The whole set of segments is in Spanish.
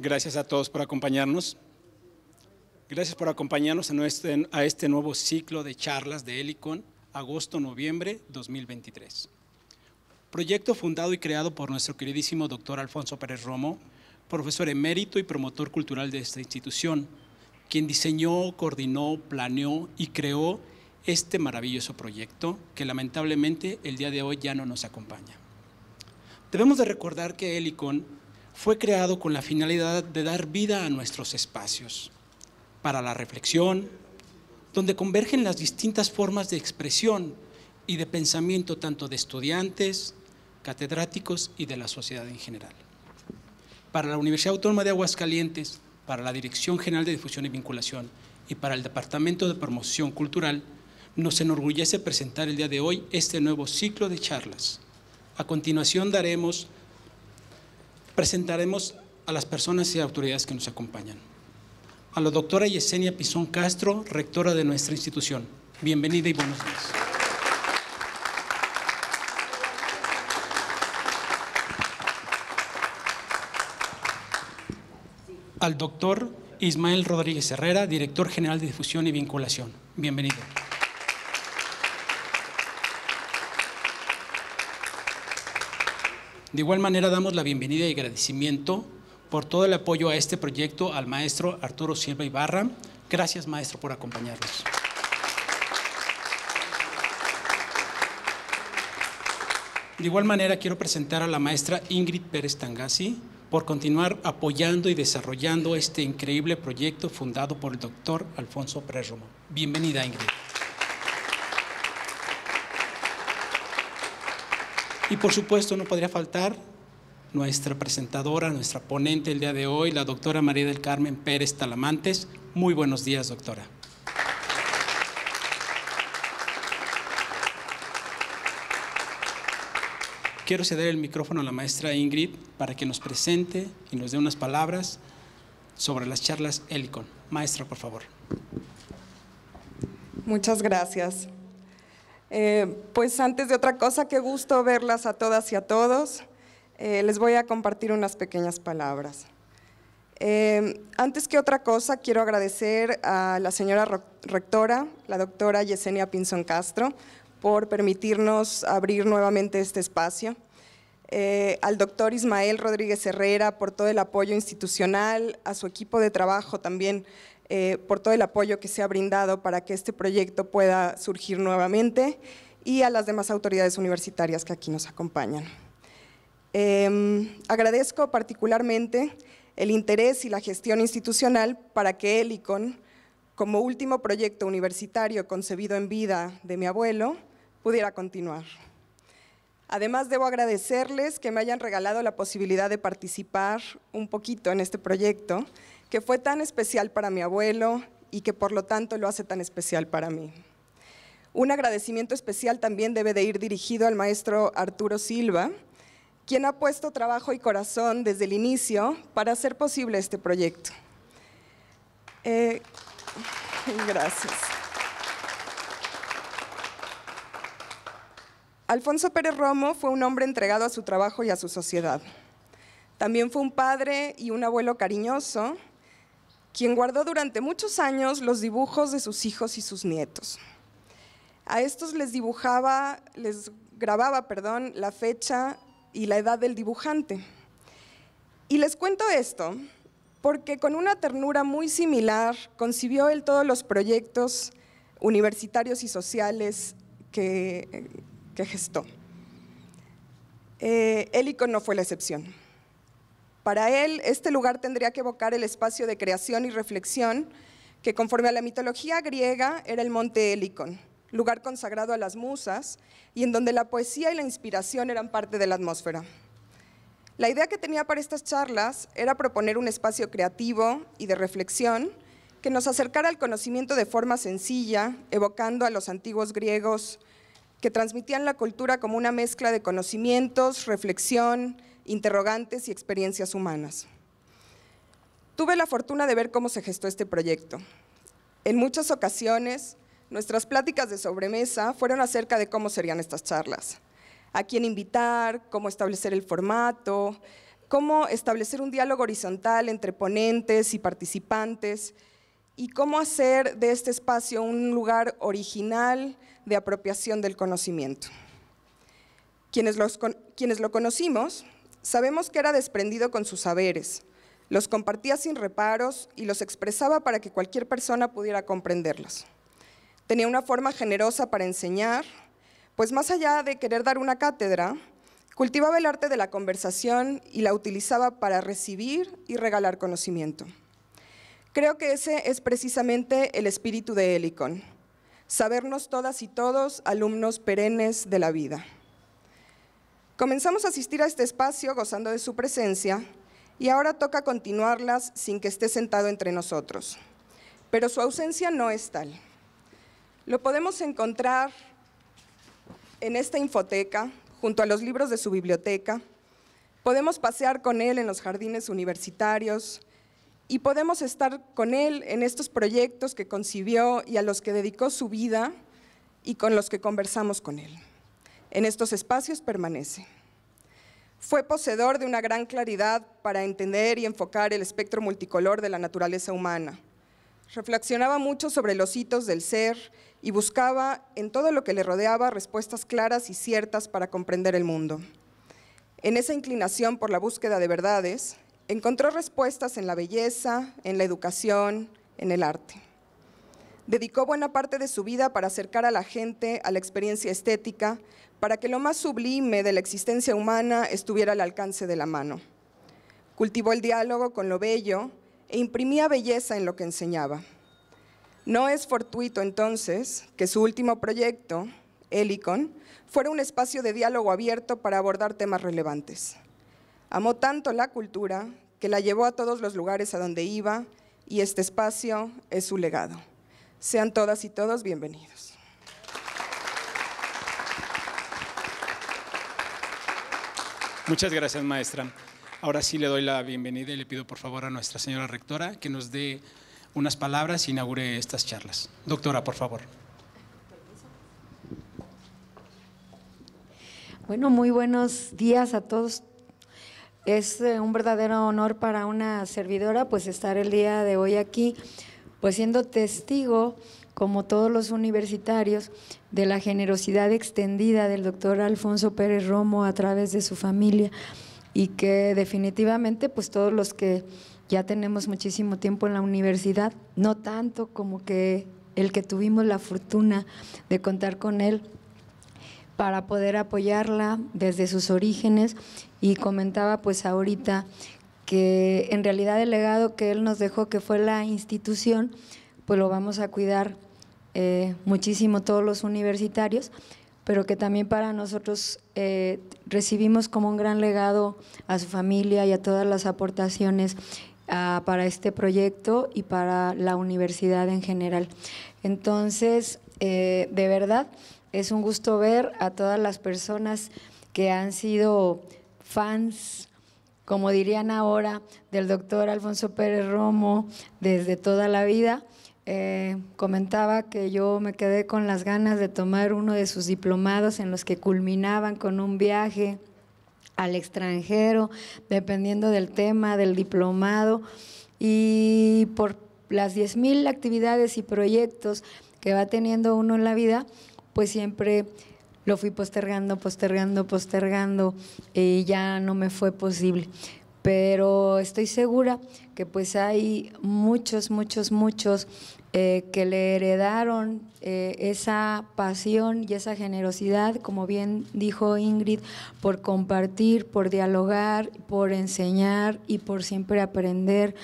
Gracias a todos por acompañarnos. Gracias por acompañarnos a este, a este nuevo ciclo de charlas de Helicon, agosto-noviembre 2023. Proyecto fundado y creado por nuestro queridísimo doctor Alfonso Pérez Romo, profesor emérito y promotor cultural de esta institución, quien diseñó, coordinó, planeó y creó este maravilloso proyecto que lamentablemente el día de hoy ya no nos acompaña. Debemos de recordar que Helicon fue creado con la finalidad de dar vida a nuestros espacios, para la reflexión, donde convergen las distintas formas de expresión y de pensamiento tanto de estudiantes, catedráticos y de la sociedad en general. Para la Universidad Autónoma de Aguascalientes, para la Dirección General de Difusión y Vinculación y para el Departamento de Promoción Cultural, nos enorgullece presentar el día de hoy este nuevo ciclo de charlas. A continuación daremos presentaremos a las personas y autoridades que nos acompañan. A la doctora Yesenia Pizón Castro, rectora de nuestra institución. Bienvenida y buenos días. Al doctor Ismael Rodríguez Herrera, director general de difusión y vinculación. Bienvenido. De igual manera damos la bienvenida y agradecimiento por todo el apoyo a este proyecto al maestro Arturo Silva Ibarra. Gracias maestro por acompañarnos. De igual manera quiero presentar a la maestra Ingrid Pérez Tangasi por continuar apoyando y desarrollando este increíble proyecto fundado por el doctor Alfonso Prérromo. Bienvenida Ingrid. Y por supuesto no podría faltar nuestra presentadora, nuestra ponente el día de hoy, la doctora María del Carmen Pérez Talamantes. Muy buenos días, doctora. Quiero ceder el micrófono a la maestra Ingrid para que nos presente y nos dé unas palabras sobre las charlas Helicon. Maestra, por favor. Muchas gracias. Eh, pues antes de otra cosa, qué gusto verlas a todas y a todos. Eh, les voy a compartir unas pequeñas palabras. Eh, antes que otra cosa, quiero agradecer a la señora rectora, la doctora Yesenia Pinzón Castro, por permitirnos abrir nuevamente este espacio. al doctor Ismael Rodríguez Herrera por todo el apoyo institucional, a su equipo de trabajo también eh, por todo el apoyo que se ha brindado para que este proyecto pueda surgir nuevamente y a las demás autoridades universitarias que aquí nos acompañan. Em, agradezco particularmente el interés y la gestión institucional para que Helicon, como último proyecto universitario concebido en vida de mi abuelo, pudiera continuar. Además, debo agradecerles que me hayan regalado la posibilidad de participar un poquito en este proyecto que fue tan especial para mi abuelo y que por lo tanto lo hace tan especial para mí. Un agradecimiento especial también debe de ir dirigido al maestro Arturo Silva, quien ha puesto trabajo y corazón desde el inicio para hacer posible este proyecto. Eh, gracias. Alfonso Pérez Romo fue un hombre entregado a su trabajo y a su sociedad. También fue un padre y un abuelo cariñoso quien guardó durante muchos años los dibujos de sus hijos y sus nietos. A estos les dibujaba, les grababa, perdón, la fecha y la edad del dibujante. Y les cuento esto porque con una ternura muy similar concibió él todos los proyectos universitarios y sociales que, gestó. Eh, no fue la excepción. Para él, este lugar tendría que evocar el espacio de creación y reflexión que conforme a la mitología griega era el monte Helicon, lugar consagrado a las musas y en donde la poesía y la inspiración eran parte de la atmósfera. La idea que tenía para estas charlas era proponer un espacio creativo y de reflexión que nos acercara al conocimiento de forma sencilla, evocando a los antiguos griegos que transmitían la cultura como una mezcla de conocimientos, reflexión, interrogantes y experiencias humanas. Tuve la fortuna de ver cómo se gestó este proyecto. En muchas ocasiones, nuestras pláticas de sobremesa fueron acerca de cómo serían estas charlas, a quién invitar, cómo establecer el formato, cómo establecer un diálogo horizontal entre ponentes y participantes, y cómo hacer de este espacio un lugar original de apropiación del conocimiento. Quienes, quienes, lo conocimos Sabemos que era desprendido con sus saberes, los compartía sin reparos y los expresaba para que cualquier persona pudiera comprenderlos. Tenía una forma generosa para enseñar, pues más allá de querer dar una cátedra, cultivaba el arte de la conversación y la utilizaba para recibir y regalar conocimiento. Creo que ese es precisamente el espíritu de Helicon, sabernos todas y todos alumnos perennes de la vida. Comenzamos a asistir a este espacio gozando de su presencia y ahora toca continuarlas sin que esté sentado entre nosotros. Pero su ausencia no es tal. Lo podemos encontrar en esta infoteca, junto a los libros de su biblioteca. Podemos pasear con él en los jardines universitarios y podemos estar con él en estos proyectos que concibió y a los que dedicó su vida y con los que conversamos con él en estos espacios permanece. Fue poseedor de una gran claridad para entender y enfocar el espectro multicolor de la naturaleza humana. Reflexionaba mucho sobre los hitos del ser y buscaba en todo lo que le rodeaba respuestas claras y ciertas para comprender el mundo. En esa inclinación por la búsqueda de verdades, encontró respuestas en la belleza, en la educación, en el arte. Dedicó buena parte de su vida para acercar a la gente a la experiencia estética, para que lo más sublime de la existencia humana estuviera al alcance de la mano. Cultivó el diálogo con lo bello e imprimía belleza en lo que enseñaba. No es fortuito entonces que su último proyecto, Helicon, fuera un espacio de diálogo abierto para abordar temas relevantes. Amó tanto la cultura que la llevó a todos los lugares a donde iba y este espacio es su legado. Sean todas y todos bienvenidos. Muchas gracias, maestra. Ahora sí le doy la bienvenida y le pido por favor a nuestra señora rectora que nos dé unas palabras e inaugure estas charlas. Doctora, por favor. Bueno, muy buenos días a todos. Es eh, un verdadero honor para una servidora pues estar el día de hoy aquí, pues siendo testigo como todos los universitarios, de la generosidad extendida del doctor Alfonso Pérez Romo a través de su familia y que definitivamente pues todos los que ya tenemos muchísimo tiempo en la universidad, no tanto como que el que tuvimos la fortuna de contar con él para poder apoyarla desde sus orígenes y comentaba pues ahorita que en realidad el legado que él nos dejó, que fue la institución, pues lo vamos a cuidar eh, muchísimo todos los universitarios, pero que también para nosotros eh, recibimos como un gran legado a su familia y a todas las aportaciones ah, para este proyecto y para la universidad en general. Entonces, eh, de verdad, es un gusto ver a todas las personas que han sido fans, como dirían ahora, del doctor Alfonso Pérez Romo desde toda la vida eh, comentaba que yo me quedé con las ganas de tomar uno de sus diplomados en los que culminaban con un viaje al extranjero, dependiendo del tema del diplomado, y por las 10.000 actividades y proyectos que va teniendo uno en la vida, pues siempre lo fui postergando, postergando, postergando, y ya no me fue posible. Pero estoy segura que pues hay muchos, muchos, muchos eh, que le heredaron eh, esa pasión y esa generosidad, como bien dijo Ingrid, por compartir, por dialogar, por enseñar y por siempre aprender,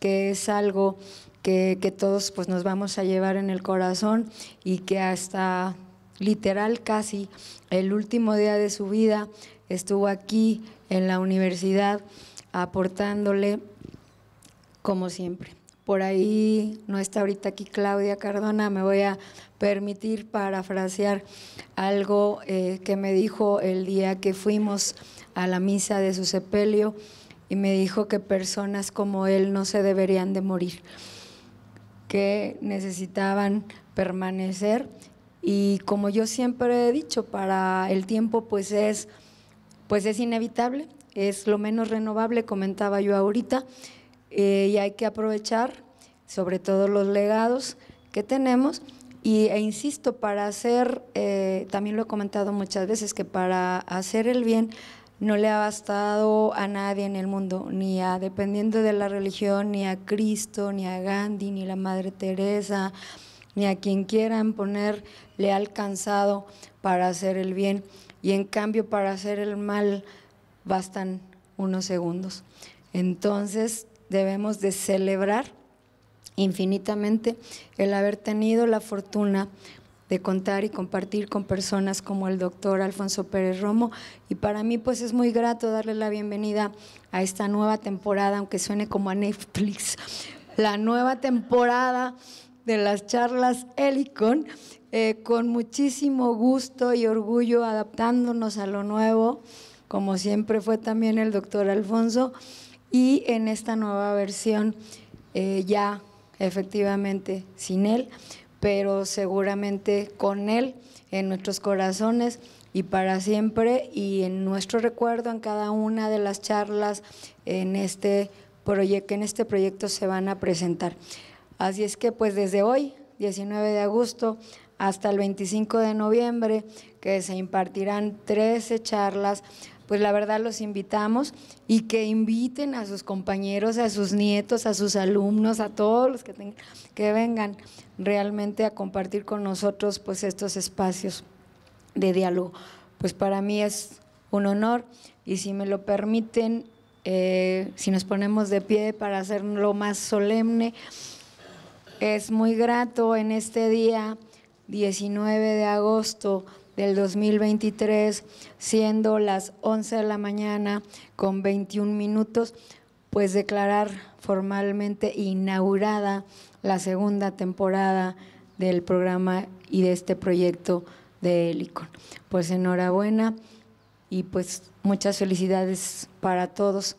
que es algo que, todos pues, nos vamos a llevar en el corazón y que hasta literal casi el último día de su vida estuvo aquí en la universidad aportándole como siempre. Por ahí no está ahorita aquí Claudia Cardona, me voy a permitir parafrasear algo eh, que me dijo el día que fuimos a la misa de su sepelio y me dijo que personas como él no se deberían de morir, que necesitaban permanecer y como yo siempre he dicho, para el tiempo pues es, pues es inevitable, es lo menos renovable, comentaba yo ahorita. Eh, y hay que aprovechar sobre todo los legados que tenemos. Y, e insisto, para hacer, eh, también lo he comentado muchas veces, que para hacer el bien no le ha bastado a nadie en el mundo, ni a, dependiendo de la religión, ni a Cristo, ni a Gandhi, ni a la Madre Teresa, ni a quien quieran poner, le ha alcanzado para hacer el bien. Y en cambio, para hacer el mal bastan unos segundos. Entonces, debemos de celebrar infinitamente el haber tenido la fortuna de contar y compartir con personas como el doctor Alfonso Pérez Romo. Y para mí pues es muy grato darle la bienvenida a esta nueva temporada, aunque suene como a Netflix, la nueva temporada de las charlas Helicon, eh, con muchísimo gusto y orgullo adaptándonos a lo nuevo, como siempre fue también el doctor Alfonso y en esta nueva versión eh, ya efectivamente sin Él, pero seguramente con Él en nuestros corazones y para siempre y en nuestro recuerdo en cada una de las charlas en este que en este proyecto se van a presentar. Así es que pues desde hoy, 19 de agosto, hasta el 25 de noviembre, que se impartirán 13 charlas pues la verdad los invitamos y que inviten a sus compañeros, a sus nietos, a sus alumnos, a todos los que, que vengan realmente a compartir con nosotros pues estos espacios de diálogo. Pues para mí es un honor y si me lo permiten, eh, si nos ponemos de pie para hacerlo más solemne, es muy grato en este día 19 de agosto del 2023, siendo las 11 de la mañana con 21 minutos, pues declarar formalmente inaugurada la segunda temporada del programa y de este proyecto de Helicon. Pues enhorabuena y pues muchas felicidades para todos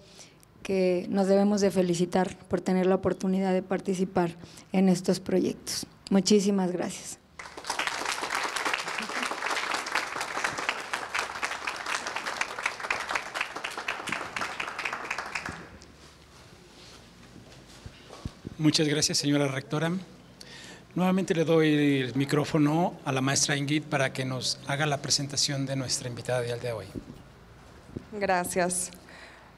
que nos debemos de felicitar por tener la oportunidad de participar en estos proyectos. Muchísimas gracias. Muchas gracias, señora rectora. Nuevamente le doy el micrófono a la maestra Ingrid para que nos haga la presentación de nuestra invitada de al de hoy. Gracias.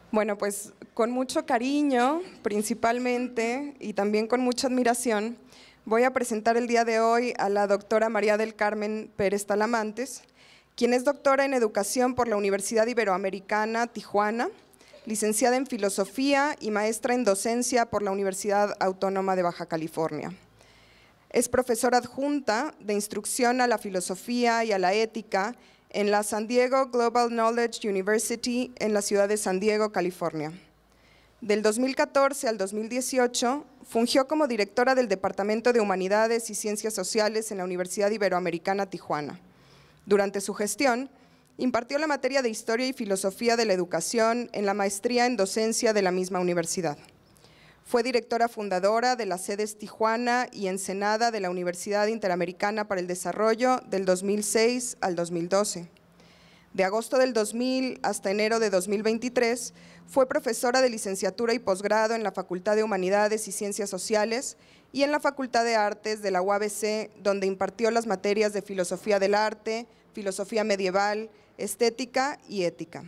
Bueno, pues con mucho cariño, principalmente, y también con mucha admiración, voy a presentar el día de hoy a la doctora María del Carmen Pérez Talamantes, quien es doctora en educación por la Universidad Iberoamericana Tijuana, licenciada en Filosofía y maestra en Docencia por la Universidad Autónoma de Baja California. Es profesora adjunta de Instrucción a la Filosofía y a la Ética en la San Diego Global Knowledge University en la ciudad de San Diego, California. Del 2014 al 2018 fungió como directora del Departamento de Humanidades y Ciencias Sociales en la Universidad Iberoamericana Tijuana. Durante su gestión, Impartió la materia de Historia y Filosofía de la Educación en la maestría en docencia de la misma universidad. Fue directora fundadora de las sedes Tijuana y Ensenada de la Universidad Interamericana para el Desarrollo del 2006 al 2012. De agosto del 2000 hasta enero de 2023, fue profesora de licenciatura y posgrado en la Facultad de Humanidades y Ciencias Sociales y en la Facultad de Artes de la UABC, donde impartió las materias de Filosofía del Arte, filosofía medieval, estética y ética.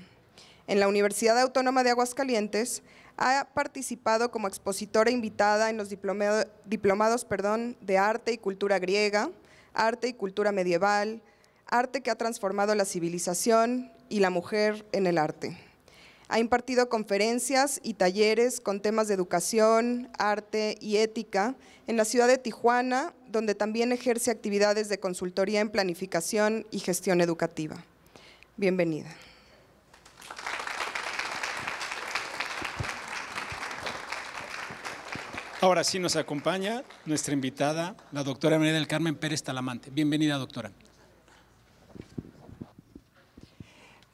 En la Universidad Autónoma de Aguascalientes ha participado como expositora invitada en los diplomados perdón, de arte y cultura griega, arte y cultura medieval, arte que ha transformado la civilización y la mujer en el arte. Ha impartido conferencias y talleres con temas de educación, arte y ética en la ciudad de Tijuana, donde también ejerce actividades de consultoría en planificación y gestión educativa. Bienvenida. Ahora sí nos acompaña nuestra invitada, la doctora María del Carmen Pérez Talamante. Bienvenida, doctora.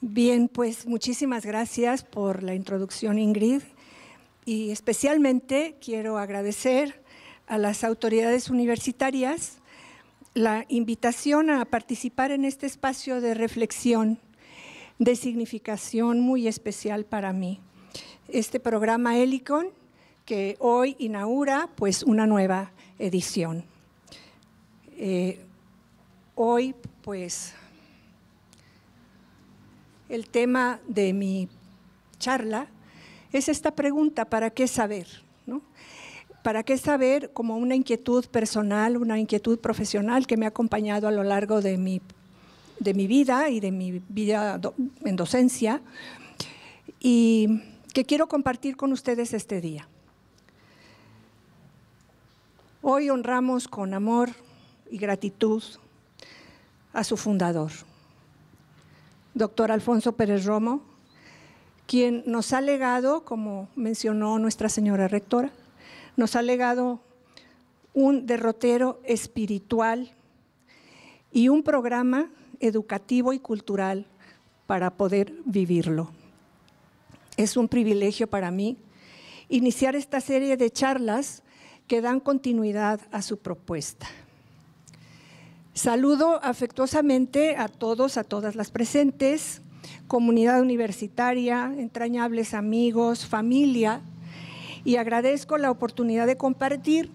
Bien, pues muchísimas gracias por la introducción, Ingrid. Y especialmente quiero agradecer a las autoridades universitarias la invitación a participar en este espacio de reflexión de significación muy especial para mí. Este programa Helicon que hoy inaugura pues una nueva edición. Eh, hoy pues el tema de mi charla es esta pregunta, ¿para qué saber? ¿Para qué saber como una inquietud personal, una inquietud profesional que me ha acompañado a lo largo de mi, de mi vida y de mi vida en docencia? Y que quiero compartir con ustedes este día. Hoy honramos con amor y gratitud a su fundador, doctor Alfonso Pérez Romo, quien nos ha legado, como mencionó nuestra señora rectora, nos ha legado un derrotero espiritual y un programa educativo y cultural para poder vivirlo. Es un privilegio para mí iniciar esta serie de charlas que dan continuidad a su propuesta. Saludo afectuosamente a todos, a todas las presentes, comunidad universitaria, entrañables amigos, familia, y agradezco la oportunidad de compartir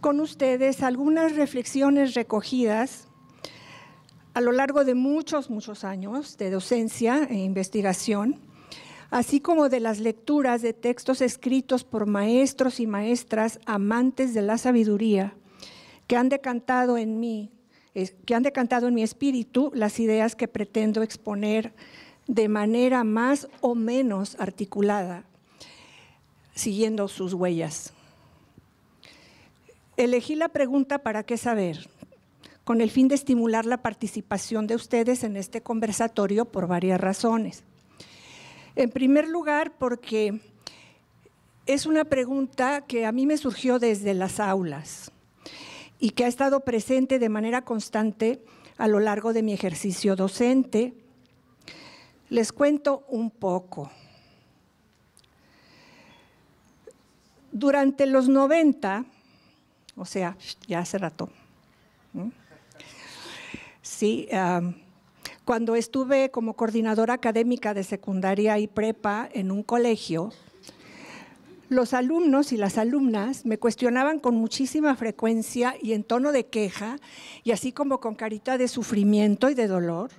con ustedes algunas reflexiones recogidas a lo largo de muchos, muchos años de docencia e investigación, así como de las lecturas de textos escritos por maestros y maestras amantes de la sabiduría, que han decantado en mí que han decantado en mi espíritu las ideas que pretendo exponer de manera más o menos articulada, siguiendo sus huellas. Elegí la pregunta para qué saber, con el fin de estimular la participación de ustedes en este conversatorio por varias razones. En primer lugar, porque es una pregunta que a mí me surgió desde las aulas y que ha estado presente de manera constante a lo largo de mi ejercicio docente. Les cuento un poco. Durante los 90, o sea, ya hace rato, sí, cuando estuve como coordinadora académica de secundaria y prepa en un colegio, los alumnos y las alumnas me cuestionaban con muchísima frecuencia y en tono de queja, y así como con carita de sufrimiento y de dolor.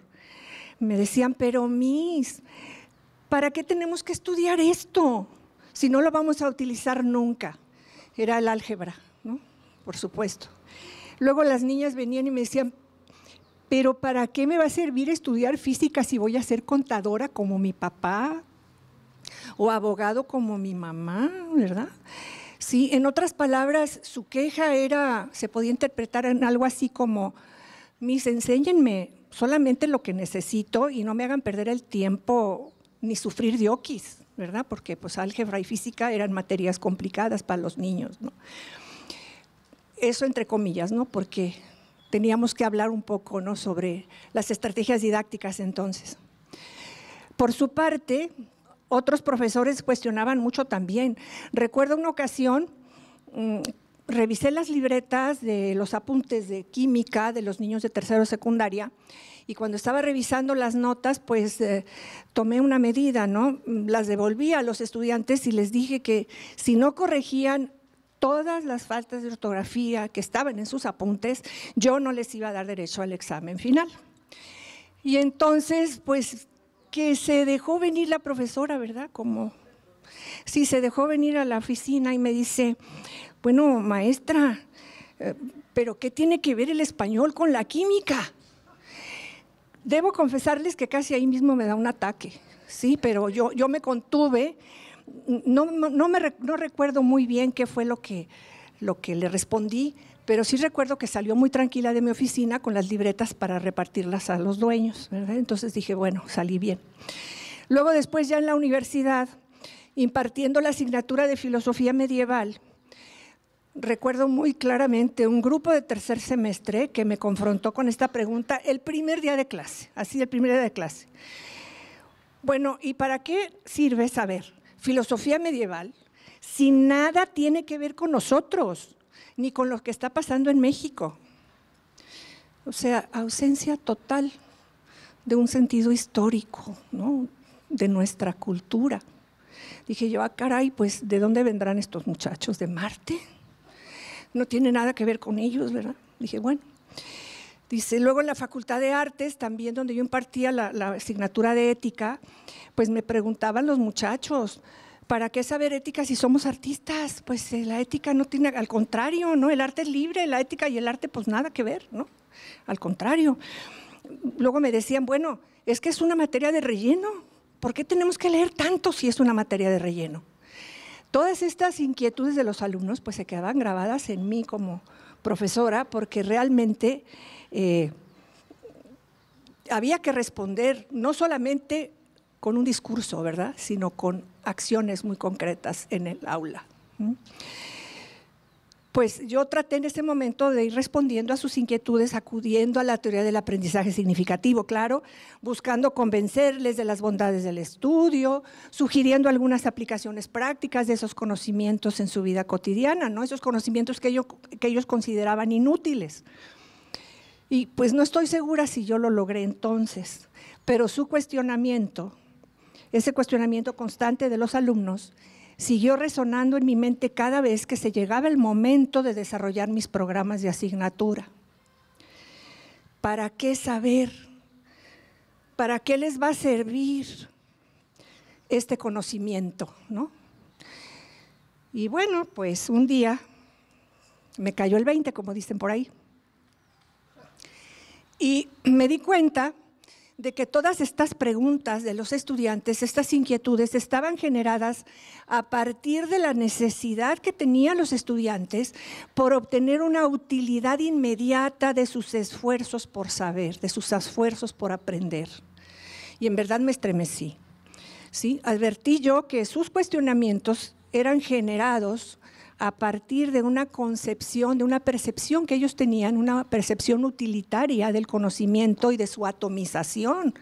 Me decían, pero mis, ¿para qué tenemos que estudiar esto si no lo vamos a utilizar nunca? Era el álgebra, ¿no? Por supuesto. Luego las niñas venían y me decían, pero ¿para qué me va a servir estudiar física si voy a ser contadora como mi papá, o abogado como mi mamá, ¿verdad? Sí, en otras palabras, su queja era, se podía interpretar en algo así como, mis, enséñenme solamente lo que necesito y no me hagan perder el tiempo ni sufrir dioquis, ¿verdad? Porque pues álgebra y física eran materias complicadas para los niños, Eso entre comillas, ¿no? Porque teníamos que hablar un poco, ¿no? Sobre las estrategias didácticas entonces. Por su parte, otros profesores cuestionaban mucho también. Recuerdo una ocasión, mm, revisé las libretas de los apuntes de química de los niños de tercero secundaria y cuando estaba revisando las notas, pues eh, tomé una medida, ¿no? Las devolví a los estudiantes y les dije que si no corregían todas las faltas de ortografía que estaban en sus apuntes, yo no les iba a dar derecho al examen final. Y entonces, pues que se dejó venir la profesora, ¿verdad? Como, sí, se dejó venir a la oficina y me dice, bueno, maestra, eh, pero ¿qué tiene que ver el español con la química? Debo confesarles que casi ahí mismo me da un ataque, sí, pero yo, yo me contuve, no, no, me, no recuerdo muy bien qué fue lo que, lo que le respondí, pero sí recuerdo que salió muy tranquila de mi oficina con las libretas para repartirlas a los dueños, Entonces dije, bueno, salí bien. Luego después ya en la universidad, impartiendo la asignatura de filosofía medieval, recuerdo muy claramente un grupo de tercer semestre que me confrontó con esta pregunta el primer día de clase, así el primer día de clase. Bueno, ¿y para qué sirve saber filosofía medieval si nada tiene que ver con nosotros? ni con lo que está pasando en México. O sea, ausencia total de un sentido histórico, ¿no? de nuestra cultura. Dije yo, ah, caray, pues, ¿de dónde vendrán estos muchachos? ¿De Marte? No tiene nada que ver con ellos, ¿verdad? Dije, bueno. Dice, luego en la Facultad de Artes, también donde yo impartía la, la asignatura de ética, pues me preguntaban los muchachos, ¿para qué saber ética si somos artistas? Pues eh, la ética no tiene, al contrario, ¿no? El arte es libre, la ética y el arte pues nada que ver, ¿no? Al contrario. Luego me decían, bueno, es que es una materia de relleno. ¿Por qué tenemos que leer tanto si es una materia de relleno? Todas estas inquietudes de los alumnos pues se quedaban grabadas en mí como profesora porque realmente eh, había que responder no solamente con un discurso, ¿verdad? Sino con acciones muy concretas en el aula. Pues yo traté en ese momento de ir respondiendo a sus inquietudes, acudiendo a la teoría del aprendizaje significativo, claro, buscando convencerles de las bondades del estudio, sugiriendo algunas aplicaciones prácticas de esos conocimientos en su vida cotidiana, ¿no? esos conocimientos que, que ellos consideraban inútiles. Y pues no estoy segura si yo lo logré entonces, pero su cuestionamiento ese cuestionamiento constante de los alumnos siguió resonando en mi mente cada vez que se llegaba el momento de desarrollar mis programas de asignatura. ¿Para qué saber? ¿Para qué les va a servir este conocimiento? ¿no? Y bueno, pues un día me cayó el 20, como dicen por ahí. Y me di cuenta de que todas estas preguntas de los estudiantes, estas inquietudes, estaban generadas a partir de la necesidad que tenían los estudiantes por obtener una utilidad inmediata de sus esfuerzos por saber, de sus esfuerzos por aprender. Y en verdad me estremecí. ¿sí? Advertí yo que sus cuestionamientos eran generados a partir de una concepción, de una percepción que ellos tenían, una percepción utilitaria del conocimiento y de su atomización,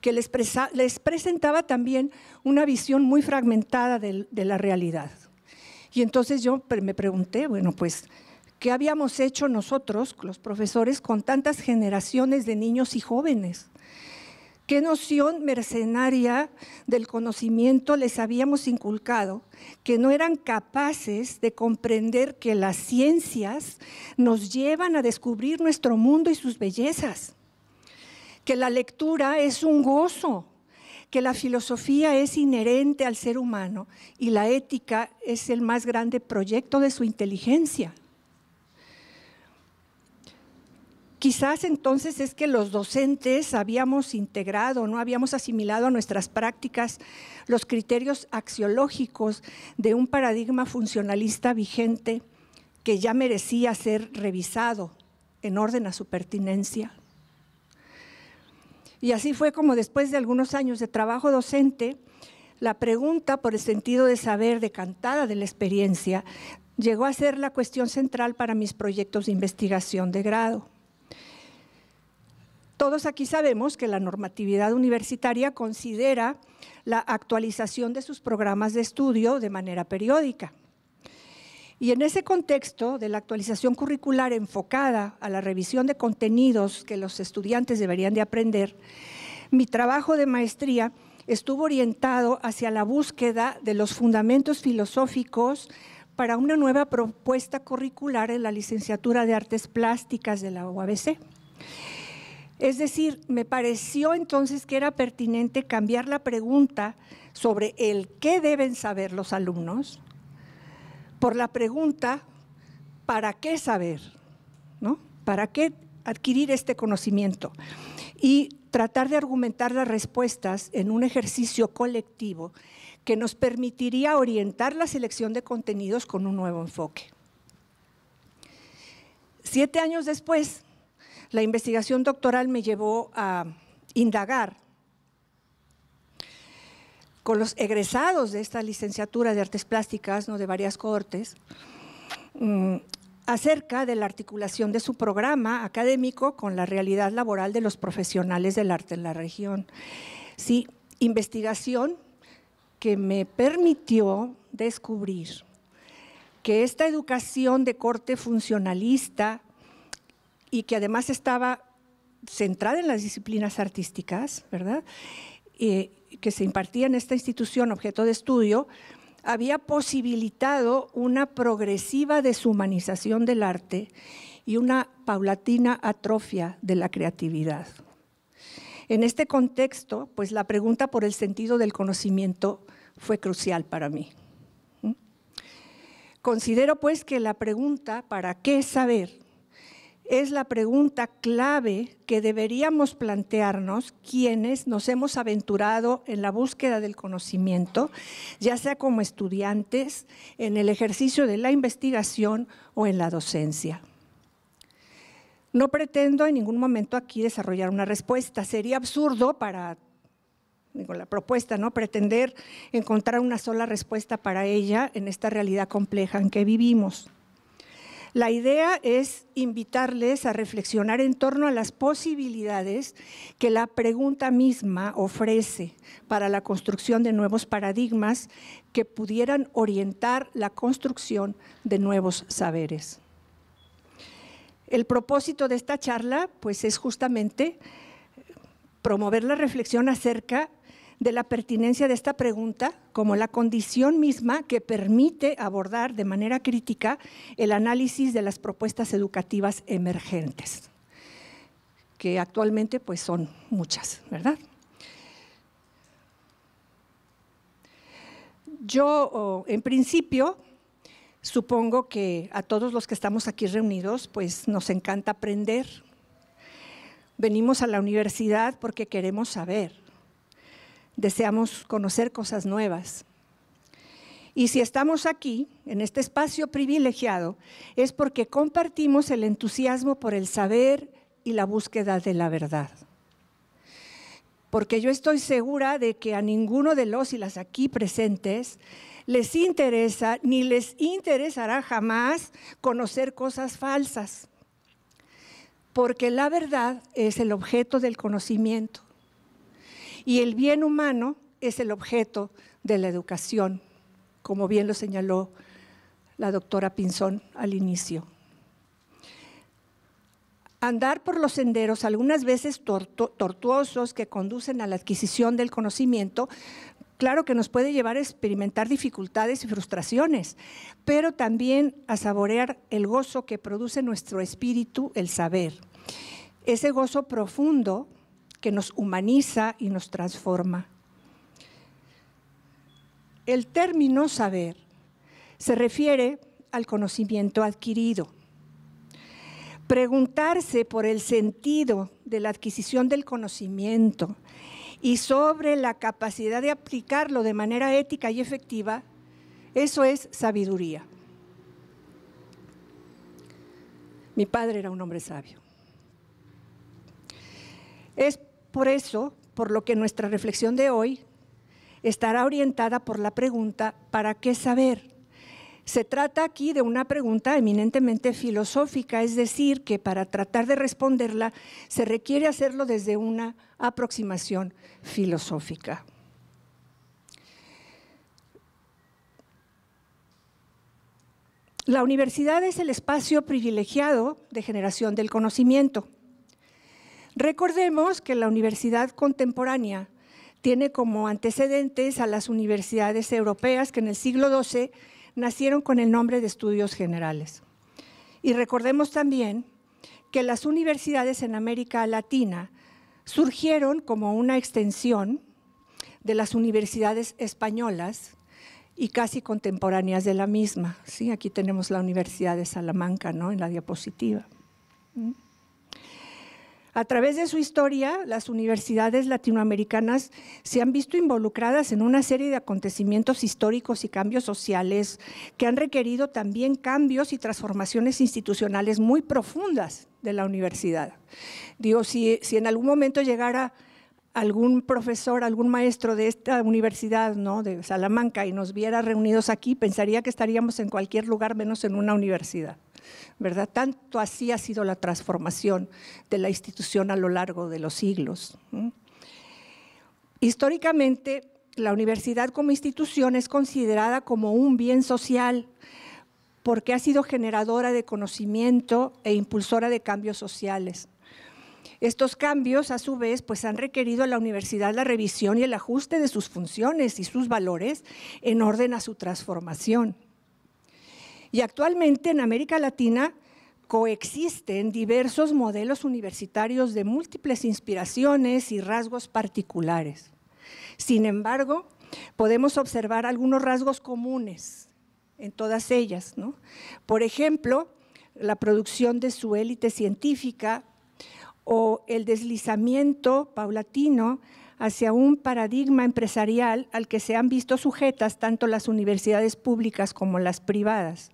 que les, les presentaba también una visión muy fragmentada de, de la realidad. Y entonces yo me pregunté, bueno, pues, ¿qué habíamos hecho nosotros, los profesores, con tantas generaciones de niños y jóvenes? qué noción mercenaria del conocimiento les habíamos inculcado, que no eran capaces de comprender que las ciencias nos llevan a descubrir nuestro mundo y sus bellezas, que la lectura es un gozo, que la filosofía es inherente al ser humano y la ética es el más grande proyecto de su inteligencia. Quizás entonces es que los docentes habíamos integrado, no habíamos asimilado a nuestras prácticas los criterios axiológicos de un paradigma funcionalista vigente que ya merecía ser revisado en orden a su pertinencia. Y así fue como después de algunos años de trabajo docente, la pregunta por el sentido de saber decantada de la experiencia llegó a ser la cuestión central para mis proyectos de investigación de grado. Todos aquí sabemos que la normatividad universitaria considera la actualización de sus programas de estudio de manera periódica. Y en ese contexto de la actualización curricular enfocada a la revisión de contenidos que los estudiantes deberían de aprender, mi trabajo de maestría estuvo orientado hacia la búsqueda de los fundamentos filosóficos para una nueva propuesta curricular en la licenciatura de Artes Plásticas de la UABC. Es decir, me pareció entonces que era pertinente cambiar la pregunta sobre el qué deben saber los alumnos por la pregunta ¿para qué saber? ¿No? ¿Para qué adquirir este conocimiento? Y tratar de argumentar las respuestas en un ejercicio colectivo que nos permitiría orientar la selección de contenidos con un nuevo enfoque. Siete años después, la investigación doctoral me llevó a indagar con los egresados de esta licenciatura de artes plásticas, ¿no? de varias cortes, mm, acerca de la articulación de su programa académico con la realidad laboral de los profesionales del arte en la región. Sí, investigación que me permitió descubrir que esta educación de corte funcionalista y que además estaba centrada en las disciplinas artísticas, ¿verdad? Eh, que se impartía en esta institución objeto de estudio, había posibilitado una progresiva deshumanización del arte y una paulatina atrofia de la creatividad. En este contexto, pues la pregunta por el sentido del conocimiento fue crucial para mí. ¿Mm? Considero pues que la pregunta ¿para qué saber? es la pregunta clave que deberíamos plantearnos quienes nos hemos aventurado en la búsqueda del conocimiento, ya sea como estudiantes, en el ejercicio de la investigación o en la docencia. No pretendo en ningún momento aquí desarrollar una respuesta, sería absurdo para digo, la propuesta, ¿no? Pretender encontrar una sola respuesta para ella en esta realidad compleja en que vivimos. La idea es invitarles a reflexionar en torno a las posibilidades que la pregunta misma ofrece para la construcción de nuevos paradigmas que pudieran orientar la construcción de nuevos saberes. El propósito de esta charla pues es justamente promover la reflexión acerca de la pertinencia de esta pregunta como la condición misma que permite abordar de manera crítica el análisis de las propuestas educativas emergentes, que actualmente pues son muchas, ¿verdad? Yo, en principio, supongo que a todos los que estamos aquí reunidos, pues nos encanta aprender. Venimos a la universidad porque queremos saber, deseamos conocer cosas nuevas. Y si estamos aquí, en este espacio privilegiado, es porque compartimos el entusiasmo por el saber y la búsqueda de la verdad. Porque yo estoy segura de que a ninguno de los y las aquí presentes les interesa ni les interesará jamás conocer cosas falsas. Porque la verdad es el objeto del conocimiento y el bien humano es el objeto de la educación, como bien lo señaló la doctora Pinzón al inicio. Andar por los senderos, algunas veces tortuosos, que conducen a la adquisición del conocimiento, claro que nos puede llevar a experimentar dificultades y frustraciones, pero también a saborear el gozo que produce nuestro espíritu, el saber. Ese gozo profundo que nos humaniza y nos transforma. El término saber se refiere al conocimiento adquirido. Preguntarse por el sentido de la adquisición del conocimiento y sobre la capacidad de aplicarlo de manera ética y efectiva, eso es sabiduría. Mi padre era un hombre sabio por eso, por lo que nuestra reflexión de hoy estará orientada por la pregunta, ¿para qué saber? Se trata aquí de una pregunta eminentemente filosófica, es decir, que para tratar de responderla se requiere hacerlo desde una aproximación filosófica. La universidad es el espacio privilegiado de generación del conocimiento. Recordemos que la universidad contemporánea tiene como antecedentes a las universidades europeas que en el siglo XII nacieron con el nombre de estudios generales. Y recordemos también que las universidades en América Latina surgieron como una extensión de las universidades españolas y casi contemporáneas de la misma. ¿sí? Aquí tenemos la Universidad de Salamanca ¿no? en la diapositiva. ¿Mm? A través de su historia, las universidades latinoamericanas se han visto involucradas en una serie de acontecimientos históricos y cambios sociales que han requerido también cambios y transformaciones institucionales muy profundas de la universidad. Digo, si, en algún momento llegara algún profesor, algún maestro de esta universidad, de Salamanca, y nos viera reunidos aquí, pensaría que estaríamos en cualquier lugar menos en una universidad. ¿verdad? Tanto así ha sido la transformación de la institución a lo largo de los siglos. Históricamente, la universidad como institución es considerada como un bien social porque ha sido generadora de conocimiento e impulsora de cambios sociales. Estos cambios, a su vez, pues han requerido a la universidad la revisión y el ajuste de sus funciones y sus valores en orden a su transformación. Y actualmente en América Latina coexisten diversos modelos universitarios de múltiples inspiraciones y rasgos particulares. Sin embargo, podemos observar algunos rasgos comunes en todas ellas. Por ejemplo, la producción de su élite científica o el deslizamiento paulatino hacia un paradigma empresarial al que se han visto sujetas tanto las universidades públicas como las privadas,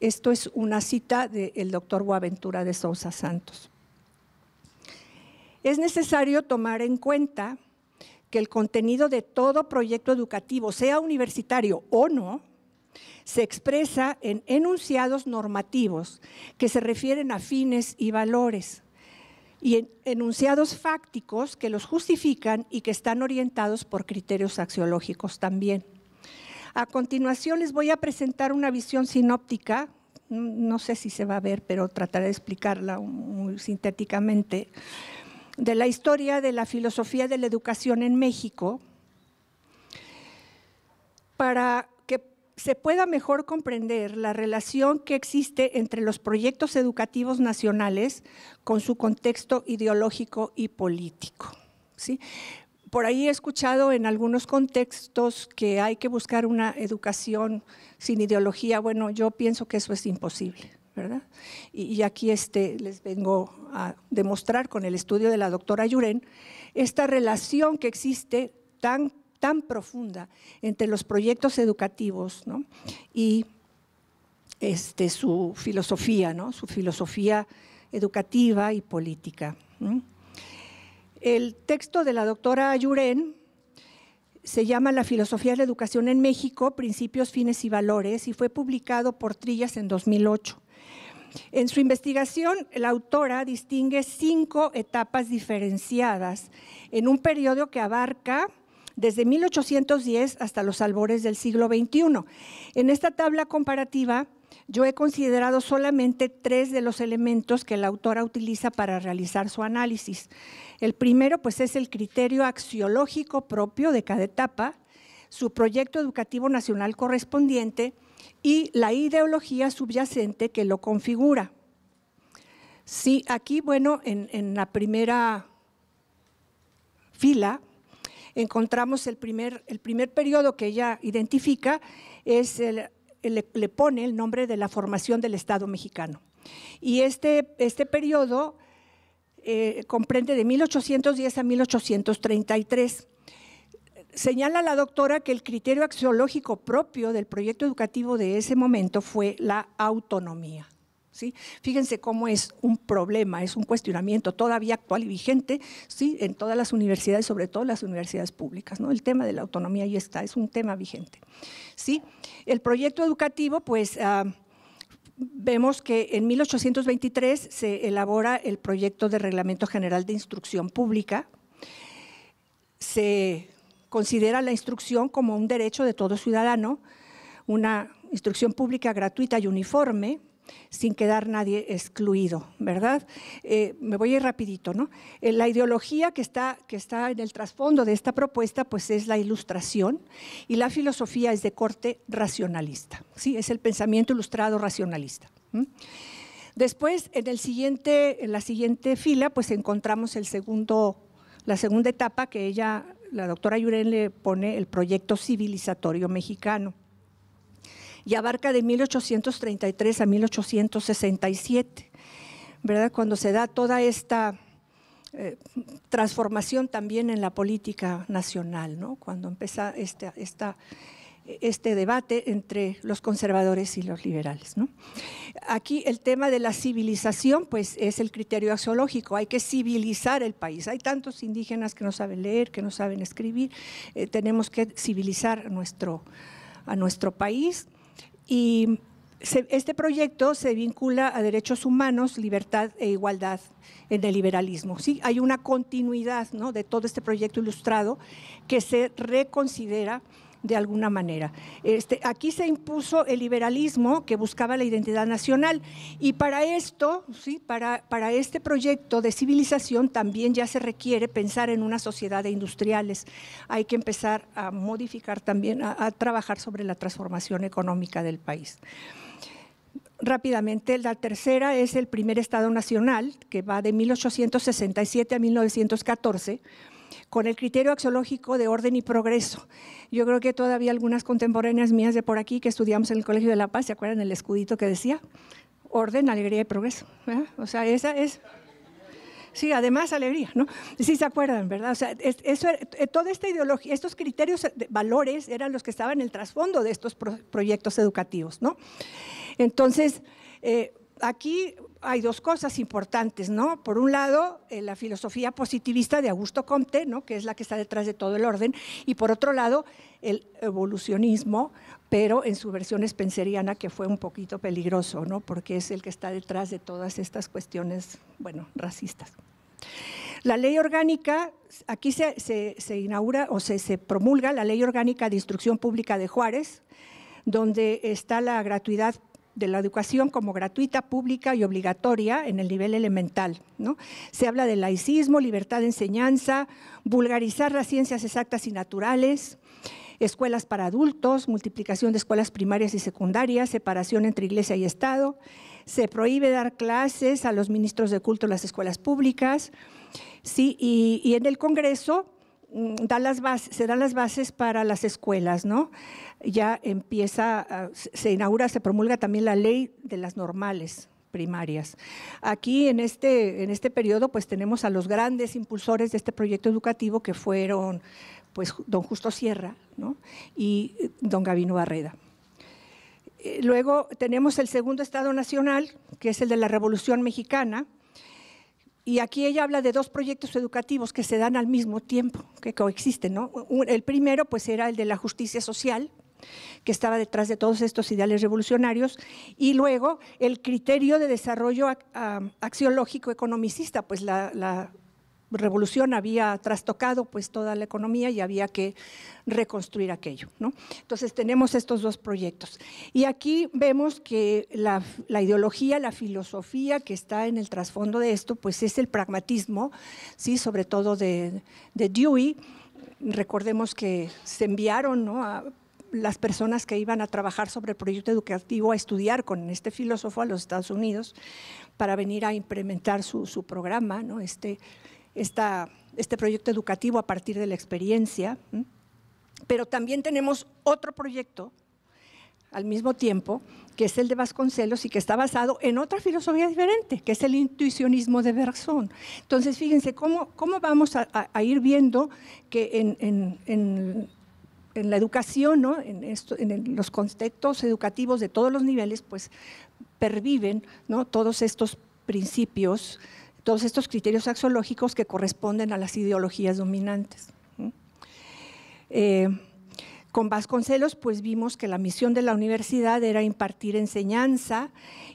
esto es una cita del doctor Guaventura de Sousa Santos. Es necesario tomar en cuenta que el contenido de todo proyecto educativo, sea universitario o no, se expresa en enunciados normativos que se refieren a fines y valores y en enunciados fácticos que los justifican y que están orientados por criterios axiológicos también. A continuación les voy a presentar una visión sinóptica, no sé si se va a ver, pero trataré de explicarla sintéticamente, de la historia de la filosofía de la educación en México, para que se pueda mejor comprender la relación que existe entre los proyectos educativos nacionales con su contexto ideológico y político. ¿sí? por ahí he escuchado en algunos contextos que hay que buscar una educación sin ideología. Bueno, yo pienso que eso es imposible, ¿verdad? Y, aquí este, les vengo a demostrar con el estudio de la doctora Yuren esta relación que existe tan, tan profunda entre los proyectos educativos y este, su filosofía, ¿no? su filosofía educativa y política. El texto de la doctora Ayurén se llama La filosofía de la educación en México, principios, fines y valores, y fue publicado por Trillas en 2008. En su investigación, la autora distingue cinco etapas diferenciadas en un periodo que abarca desde 1810 hasta los albores del siglo XXI. En esta tabla comparativa yo he considerado solamente tres de los elementos que la autora utiliza para realizar su análisis. El primero, pues, es el criterio axiológico propio de cada etapa, su proyecto educativo nacional correspondiente y la ideología subyacente que lo configura. Sí, aquí, bueno, en, la primera fila encontramos el primer, el primer periodo que ella identifica, es el eh, le, pone el nombre de la formación del Estado mexicano. Y este, este periodo eh, comprende de 1810 a 1833. Señala la doctora que el criterio axiológico propio del proyecto educativo de ese momento fue la autonomía. Fíjense cómo es un problema, es un cuestionamiento todavía actual y vigente ¿sí? en todas las universidades, sobre todo las universidades públicas. ¿no? El tema de la autonomía ahí está, es un tema vigente. ¿sí? El proyecto educativo, pues... Ah, vemos que en 1823 se elabora el proyecto de Reglamento General de Instrucción Pública. Se considera la instrucción como un derecho de todo ciudadano, una instrucción pública gratuita y uniforme, sin quedar nadie excluido, ¿verdad? Eh, me voy a ir rapidito, ¿no? Eh, la ideología que está, en el trasfondo de esta propuesta, pues es la ilustración y la filosofía es de corte racionalista, ¿sí? Es el pensamiento ilustrado racionalista. Después, en, la siguiente fila, pues encontramos la segunda etapa que ella, la doctora Yuren, le pone el proyecto civilizatorio mexicano y abarca de 1833 a 1867, ¿verdad? Cuando se da toda esta eh, transformación también en la política nacional, ¿no? Cuando empieza este, este debate entre los conservadores y los liberales. Aquí el tema de la civilización, pues es el criterio axiológico, hay que civilizar el país. Hay tantos indígenas que no saben leer, que no saben escribir, eh, tenemos que civilizar a nuestro país. Y este proyecto se vincula a derechos humanos, libertad e igualdad en el liberalismo. ¿sí? Hay una continuidad de todo este proyecto ilustrado que se reconsidera de alguna manera. Este, aquí se impuso el liberalismo que buscaba la identidad nacional y para esto, ¿sí? para, para este proyecto de civilización también ya se requiere pensar en una sociedad de industriales. Hay que empezar a modificar también, a trabajar sobre la transformación económica del país. Rápidamente, la tercera es el primer Estado Nacional, que va de 1867 a 1914 con el criterio axiológico de orden y progreso. Yo creo que todavía algunas contemporáneas mías de por aquí que estudiamos en el Colegio de la Paz, ¿se acuerdan el escudito que decía? Orden, alegría y progreso. O sea, esa es... Sí, además alegría, ¿no? Sí se acuerdan, ¿verdad? O sea, eso, eh, toda esta ideología, estos criterios, de valores eran los que estaban en el trasfondo de estos proyectos educativos, ¿no? Entonces, eh, aquí hay dos cosas importantes, ¿no? Por un lado, eh, la filosofía positivista de Augusto Comte, ¿no? Que es la que está detrás de todo el orden, y por otro lado, el evolucionismo, pero en su versión espenseriana, que fue un poquito peligroso, ¿no? Porque es el que está detrás de todas estas cuestiones, bueno, racistas. La ley orgánica, aquí se, inaugura o se, se promulga la ley orgánica de instrucción pública de Juárez, donde está la gratuidad de la educación como gratuita, pública y obligatoria en el nivel elemental. Se habla de laicismo, libertad de enseñanza, vulgarizar las ciencias exactas y naturales, escuelas para adultos, multiplicación de escuelas primarias y secundarias, separación entre iglesia y Estado. Se prohíbe dar clases a los ministros de culto en las escuelas públicas. Sí, y en el Congreso Mm, se dan las bases para las escuelas, ¿no? Ya empieza, se inaugura, se promulga también la ley de las normales primarias. Aquí este, en este, periodo pues tenemos a los grandes impulsores de este proyecto educativo que fueron pues don Justo Sierra y eh, don Gavino Barreda. Eh, luego tenemos el segundo Estado Nacional, que es el de la Revolución Mexicana, y aquí ella habla de dos proyectos educativos que se dan al mismo tiempo, que coexisten. El primero pues, era el de la justicia social, que estaba detrás de todos estos ideales revolucionarios, y luego el criterio de desarrollo axiológico economicista, pues la revolución había trastocado pues toda la economía y había que reconstruir aquello. ¿no? Entonces tenemos estos dos proyectos. Y aquí vemos que la, ideología, la filosofía que está en el trasfondo de esto pues es el pragmatismo, ¿sí? sobre todo de, Dewey. Recordemos que se enviaron a las personas que iban a trabajar sobre el proyecto educativo a estudiar con este filósofo a los Estados Unidos para venir a implementar su, programa, ¿no? este este proyecto educativo a partir de la experiencia, pero también tenemos otro proyecto al mismo tiempo, que es el de Vasconcelos y que está basado en otra filosofía diferente, que es el intuicionismo de Bergson. Entonces, fíjense cómo, cómo vamos a, ir viendo que en, en, en, la educación, ¿no? en, los contextos educativos de todos los niveles, pues perviven ¿no? todos estos principios todos estos criterios axiológicos que corresponden a las ideologías dominantes. Eh, con Vasconcelos, pues vimos que la misión de la universidad era impartir enseñanza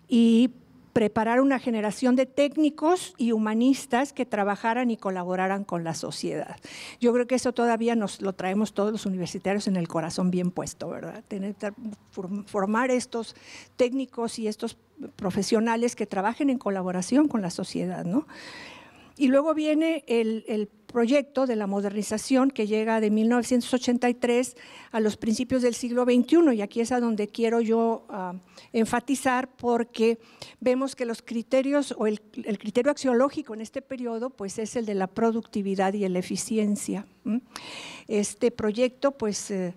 y preparar una generación de técnicos y humanistas que trabajaran y colaboraran con la sociedad. Yo creo que eso todavía nos lo traemos todos los universitarios en el corazón bien puesto, ¿verdad? Tener, formar estos técnicos y estos profesionales que trabajen en colaboración con la sociedad, ¿no? Y luego viene el, el proyecto de la modernización que llega de 1983 a los principios del siglo XXI. Y aquí es a donde quiero yo ah, enfatizar porque vemos que los criterios o el, criterio axiológico en este periodo pues es el de la productividad y la eficiencia. Este proyecto pues eh,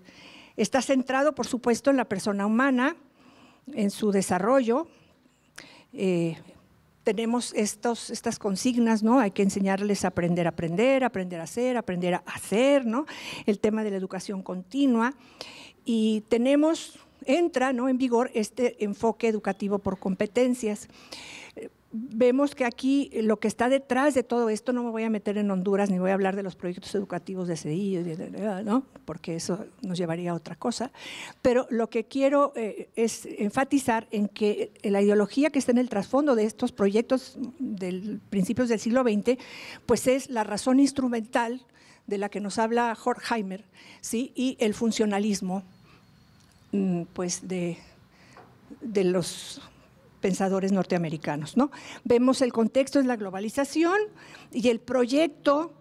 está centrado por supuesto en la persona humana, en su desarrollo, eh, tenemos estas consignas, ¿no? Hay que enseñarles a aprender a aprender, aprender a hacer, aprender a hacer, El tema de la educación continua. Y tenemos, entra ¿no? en vigor este enfoque educativo por competencias vemos que aquí lo que está detrás de todo esto, no me voy a meter en Honduras ni voy a hablar de los proyectos educativos de Cedillo, ¿no? porque eso nos llevaría a otra cosa, pero lo que quiero eh, es enfatizar en que la ideología que está en el trasfondo de estos proyectos de principios del siglo XX, pues es la razón instrumental de la que nos habla Horkheimer, ¿sí? y el funcionalismo mm, pues de, de los pensadores norteamericanos. ¿no? Vemos el contexto es la globalización y el proyecto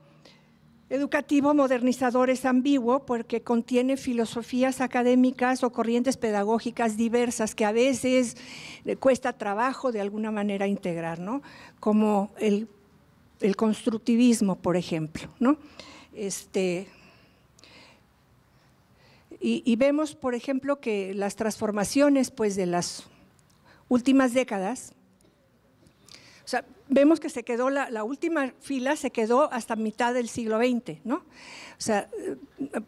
educativo modernizador es ambiguo porque contiene filosofías académicas o corrientes pedagógicas diversas que a veces eh, cuesta trabajo de alguna manera integrar, como el, constructivismo, por ejemplo. Este, y, y, vemos, por ejemplo, que las transformaciones pues, de las últimas décadas, o sea, vemos que se quedó la, última fila, se quedó hasta mitad del siglo XX, ¿no? O sea, eh,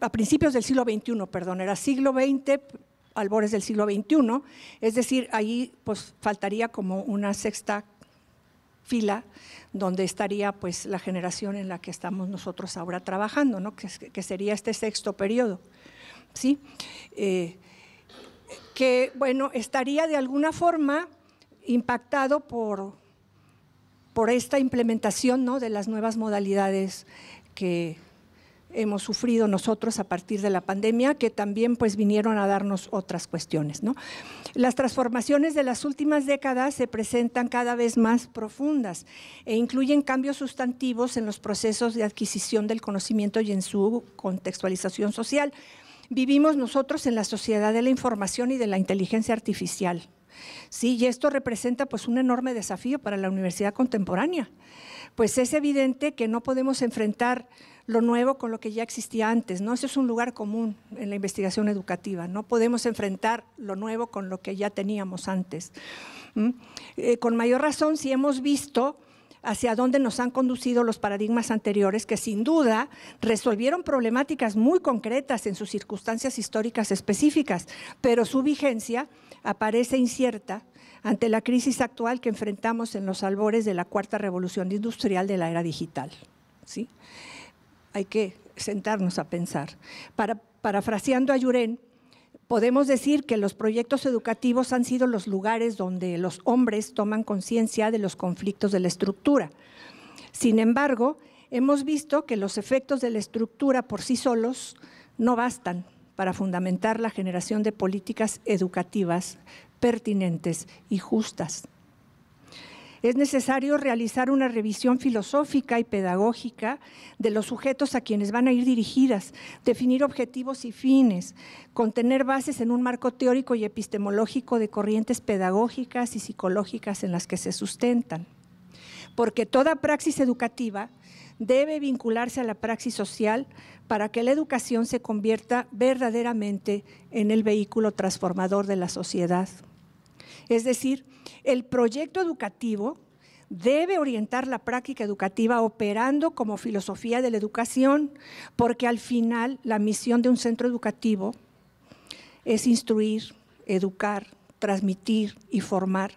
a principios del siglo XXI, perdón, era siglo XX, albores del siglo XXI, es decir, ahí pues faltaría como una sexta fila donde estaría pues la generación en la que estamos nosotros ahora trabajando, ¿no? Que, sería este sexto periodo, ¿sí? Eh, que, bueno, estaría de alguna forma impactado por, por esta implementación ¿no? de las nuevas modalidades que hemos sufrido nosotros a partir de la pandemia, que también pues vinieron a darnos otras cuestiones. ¿no? Las transformaciones de las últimas décadas se presentan cada vez más profundas e incluyen cambios sustantivos en los procesos de adquisición del conocimiento y en su contextualización social vivimos nosotros en la sociedad de la información y de la inteligencia artificial. Sí, y esto representa pues un enorme desafío para la universidad contemporánea. Pues es evidente que no podemos enfrentar lo nuevo con lo que ya existía antes, ¿no? Eso es un lugar común en la investigación educativa, no podemos enfrentar lo nuevo con lo que ya teníamos antes. Eh, con mayor razón si hemos visto hacia dónde nos han conducido los paradigmas anteriores, que sin duda resolvieron problemáticas muy concretas en sus circunstancias históricas específicas, pero su vigencia aparece incierta ante la crisis actual que enfrentamos en los albores de la cuarta revolución industrial de la era digital. ¿sí? Hay que sentarnos a pensar. parafraseando a Yuren, Podemos decir que los proyectos educativos han sido los lugares donde los hombres toman conciencia de los conflictos de la estructura. Sin embargo, hemos visto que los efectos de la estructura por sí solos no bastan para fundamentar la generación de políticas educativas pertinentes y justas. Es necesario realizar una revisión filosófica y pedagógica de los sujetos a quienes van a ir dirigidas, definir objetivos y fines, contener bases en un marco teórico y epistemológico de corrientes pedagógicas y psicológicas en las que se sustentan. Porque toda praxis educativa debe vincularse a la praxis social para que la educación se convierta verdaderamente en el vehículo transformador de la sociedad. Es decir, el proyecto educativo debe orientar la práctica educativa operando como filosofía de la educación, porque al final la misión de un centro educativo es instruir, educar, transmitir y formar,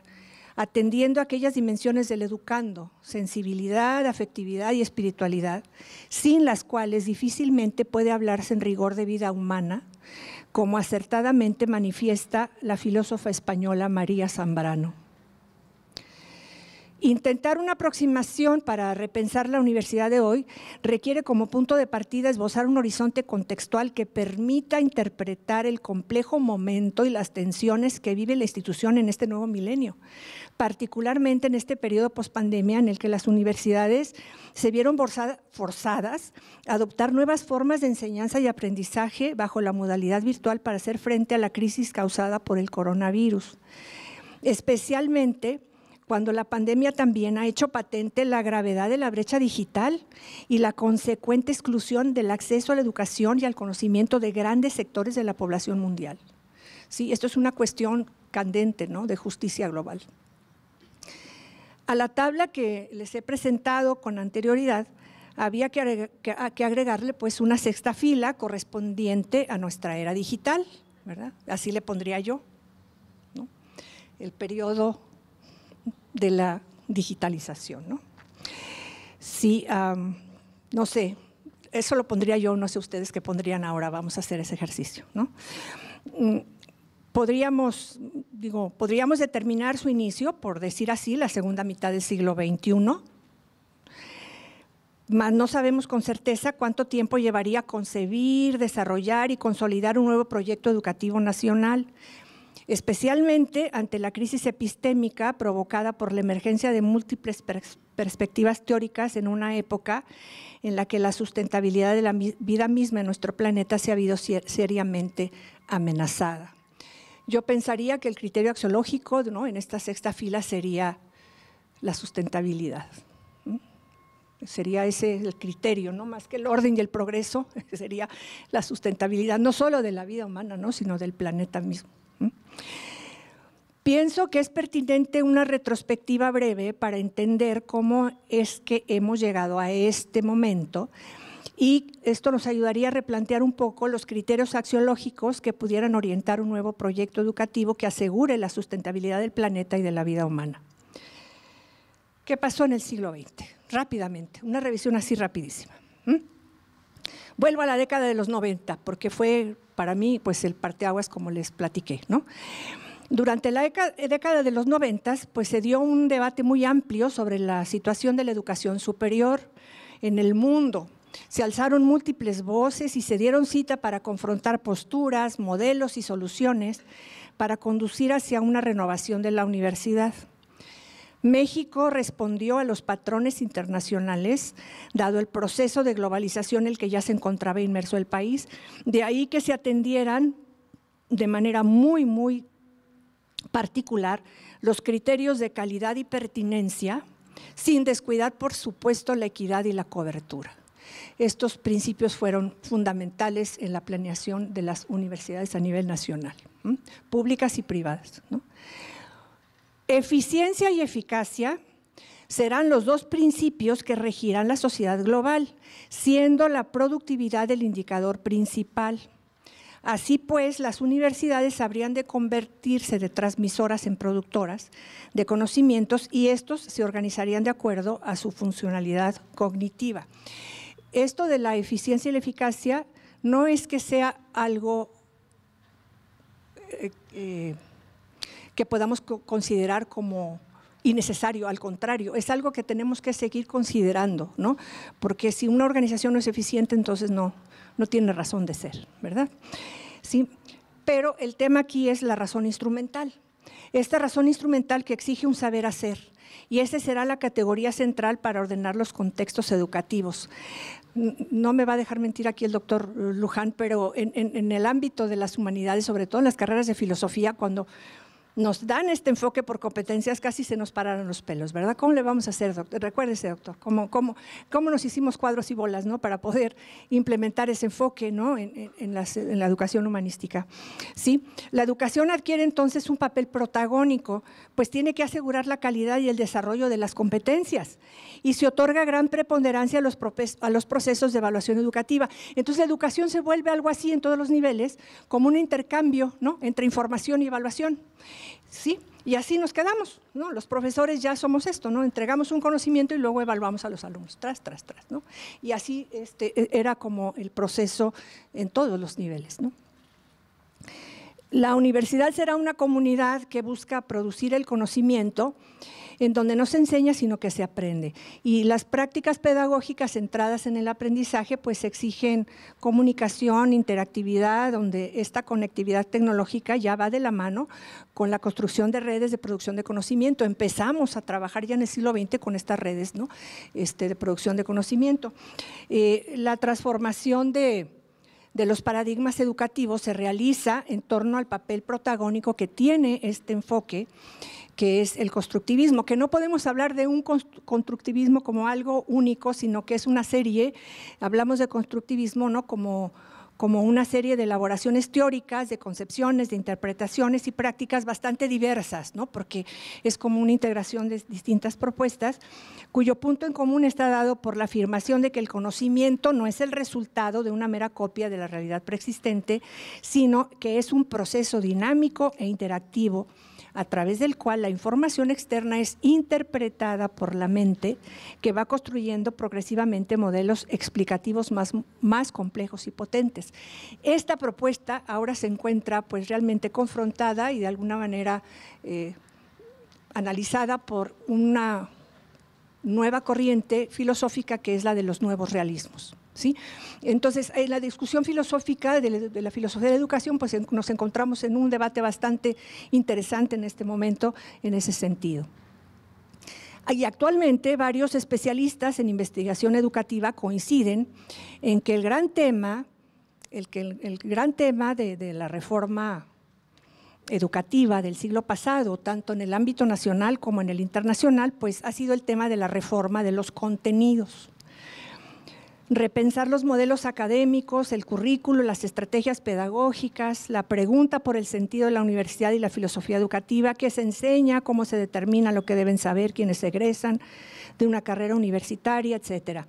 atendiendo aquellas dimensiones del educando, sensibilidad, afectividad y espiritualidad, sin las cuales difícilmente puede hablarse en rigor de vida humana como acertadamente manifiesta la filósofa española María Zambrano. Intentar una aproximación para repensar la universidad de hoy requiere como punto de partida esbozar un horizonte contextual que permita interpretar el complejo momento y las tensiones que vive la institución en este nuevo milenio, particularmente en este periodo pospandemia en el que las universidades se vieron forzadas a adoptar nuevas formas de enseñanza y aprendizaje bajo la modalidad virtual para hacer frente a la crisis causada por el coronavirus. Especialmente cuando la pandemia también ha hecho patente la gravedad de la brecha digital y la consecuente exclusión del acceso a la educación y al conocimiento de grandes sectores de la población mundial. Sí, esto es una cuestión candente de justicia global. A la tabla que les he presentado con anterioridad, había que, agregarle pues una sexta fila correspondiente a nuestra era digital, Así le pondría yo, El periodo de la digitalización. ¿no? no sé, eso lo pondría yo, no sé ustedes qué pondrían ahora, vamos a hacer ese ejercicio. ¿no? Mm, podríamos, digo, podríamos determinar su inicio, por decir así, la segunda mitad del siglo XXI, mas no sabemos con certeza cuánto tiempo llevaría concebir, desarrollar y consolidar un nuevo proyecto educativo nacional especialmente ante la crisis epistémica provocada por la emergencia de múltiples perspectivas teóricas en una época en la que la sustentabilidad de la vida misma en nuestro planeta se ha habido seriamente amenazada. Yo pensaría que el criterio axiológico ¿no? en esta sexta fila sería la sustentabilidad. Sería ese el criterio, ¿no? más que el orden y el progreso, sería la sustentabilidad, no solo de la vida humana, ¿no? sino del planeta mismo. Pienso que es pertinente una retrospectiva breve para entender cómo es que hemos llegado a este momento y esto nos ayudaría a replantear un poco los criterios axiológicos que pudieran orientar un nuevo proyecto educativo que asegure la sustentabilidad del planeta y de la vida humana. ¿Qué pasó en el siglo XX? Rápidamente, una revisión así rapidísima. Vuelvo a la década de los 90, porque fue para mí, pues el parteaguas, como les platiqué, Durante la década de los 90, pues se dio un debate muy amplio sobre la situación de la educación superior en el mundo. Se alzaron múltiples voces y se dieron cita para confrontar posturas, modelos y soluciones para conducir hacia una renovación de la universidad. México respondió a los patrones internacionales, dado el proceso de globalización en el que ya se encontraba inmerso el país, de ahí que se atendieran de manera muy, muy particular los criterios de calidad y pertinencia, sin descuidar, por supuesto, la equidad y la cobertura. Estos principios fueron fundamentales en la planeación de las universidades a nivel nacional, públicas y privadas. Eficiencia y eficacia serán los dos principios que regirán la sociedad global, siendo la productividad el indicador principal. Así pues, las universidades habrían de convertirse de transmisoras en productoras de conocimientos y estos se organizarían de acuerdo a su funcionalidad cognitiva. Esto de la eficiencia y la eficacia no es que sea algo eh, eh, que podamos considerar como innecesario, al contrario, es algo que tenemos que seguir considerando, ¿no? Porque si una organización no es eficiente, entonces no, no tiene razón de ser, ¿verdad? Sí, pero el tema aquí es la razón instrumental. Esta razón instrumental que exige un saber hacer, y esa será la categoría central para ordenar los contextos educativos. No me va a dejar mentir aquí el doctor Luján, pero en, en, el ámbito de las humanidades, sobre todo en las carreras de filosofía, cuando nos dan este enfoque por competencias, casi se nos pararon los pelos, ¿verdad? ¿Cómo le vamos a hacer, doctor? Recuérdese, doctor, cómo, cómo, cómo nos hicimos cuadros y bolas, ¿no? Para poder implementar ese enfoque, ¿no? En, en, la educación humanística, ¿sí? La educación adquiere entonces un papel protagónico, pues tiene que asegurar la calidad y el desarrollo de las competencias y se otorga gran preponderancia a los, a los procesos de evaluación educativa. Entonces la educación se vuelve algo así en todos los niveles, como un intercambio, ¿no? Entre información y evaluación. ¿sí? Y así nos quedamos, ¿no? Los profesores ya somos esto, ¿no? Entregamos un conocimiento y luego evaluamos a los alumnos, tras, tras, tras, ¿no? Y así este, e, era como el proceso en todos los niveles, ¿no? La universidad será una comunidad que busca producir el conocimiento en donde no se enseña, sino que se aprende. Y las prácticas pedagógicas centradas en el aprendizaje, pues exigen comunicación, interactividad, donde esta conectividad tecnológica ya va de la mano con la construcción de redes de producción de conocimiento. Empezamos a trabajar ya en el siglo XX con estas redes ¿no? este, de producción de conocimiento. Eh, la transformación de de los paradigmas educativos se realiza en torno al papel protagónico que tiene este enfoque que es el constructivismo, que no podemos hablar de un constructivismo como algo único, sino que es una serie, hablamos de constructivismo ¿no? como, como una serie de elaboraciones teóricas, de concepciones, de interpretaciones y prácticas bastante diversas, ¿no? porque es como una integración de distintas propuestas, cuyo punto en común está dado por la afirmación de que el conocimiento no es el resultado de una mera copia de la realidad preexistente, sino que es un proceso dinámico e interactivo a través del cual la información externa es interpretada por la mente, que va construyendo progresivamente modelos explicativos más, complejos y potentes. Esta propuesta ahora se encuentra pues realmente confrontada y de alguna manera eh, analizada por una nueva corriente filosófica que es la de los nuevos realismos. Entonces, en la discusión filosófica de la, filosofía de la educación, pues nos encontramos en un debate bastante interesante en este momento en ese sentido. Y actualmente varios especialistas en investigación educativa coinciden en que el gran tema, el, gran tema de, de la reforma educativa del siglo pasado, tanto en el ámbito nacional como en el internacional, pues ha sido el tema de la reforma de los contenidos repensar los modelos académicos, el currículo, las estrategias pedagógicas, la pregunta por el sentido de la universidad y la filosofía educativa, qué se enseña, cómo se determina lo que deben saber quienes egresan de una carrera universitaria, etcétera.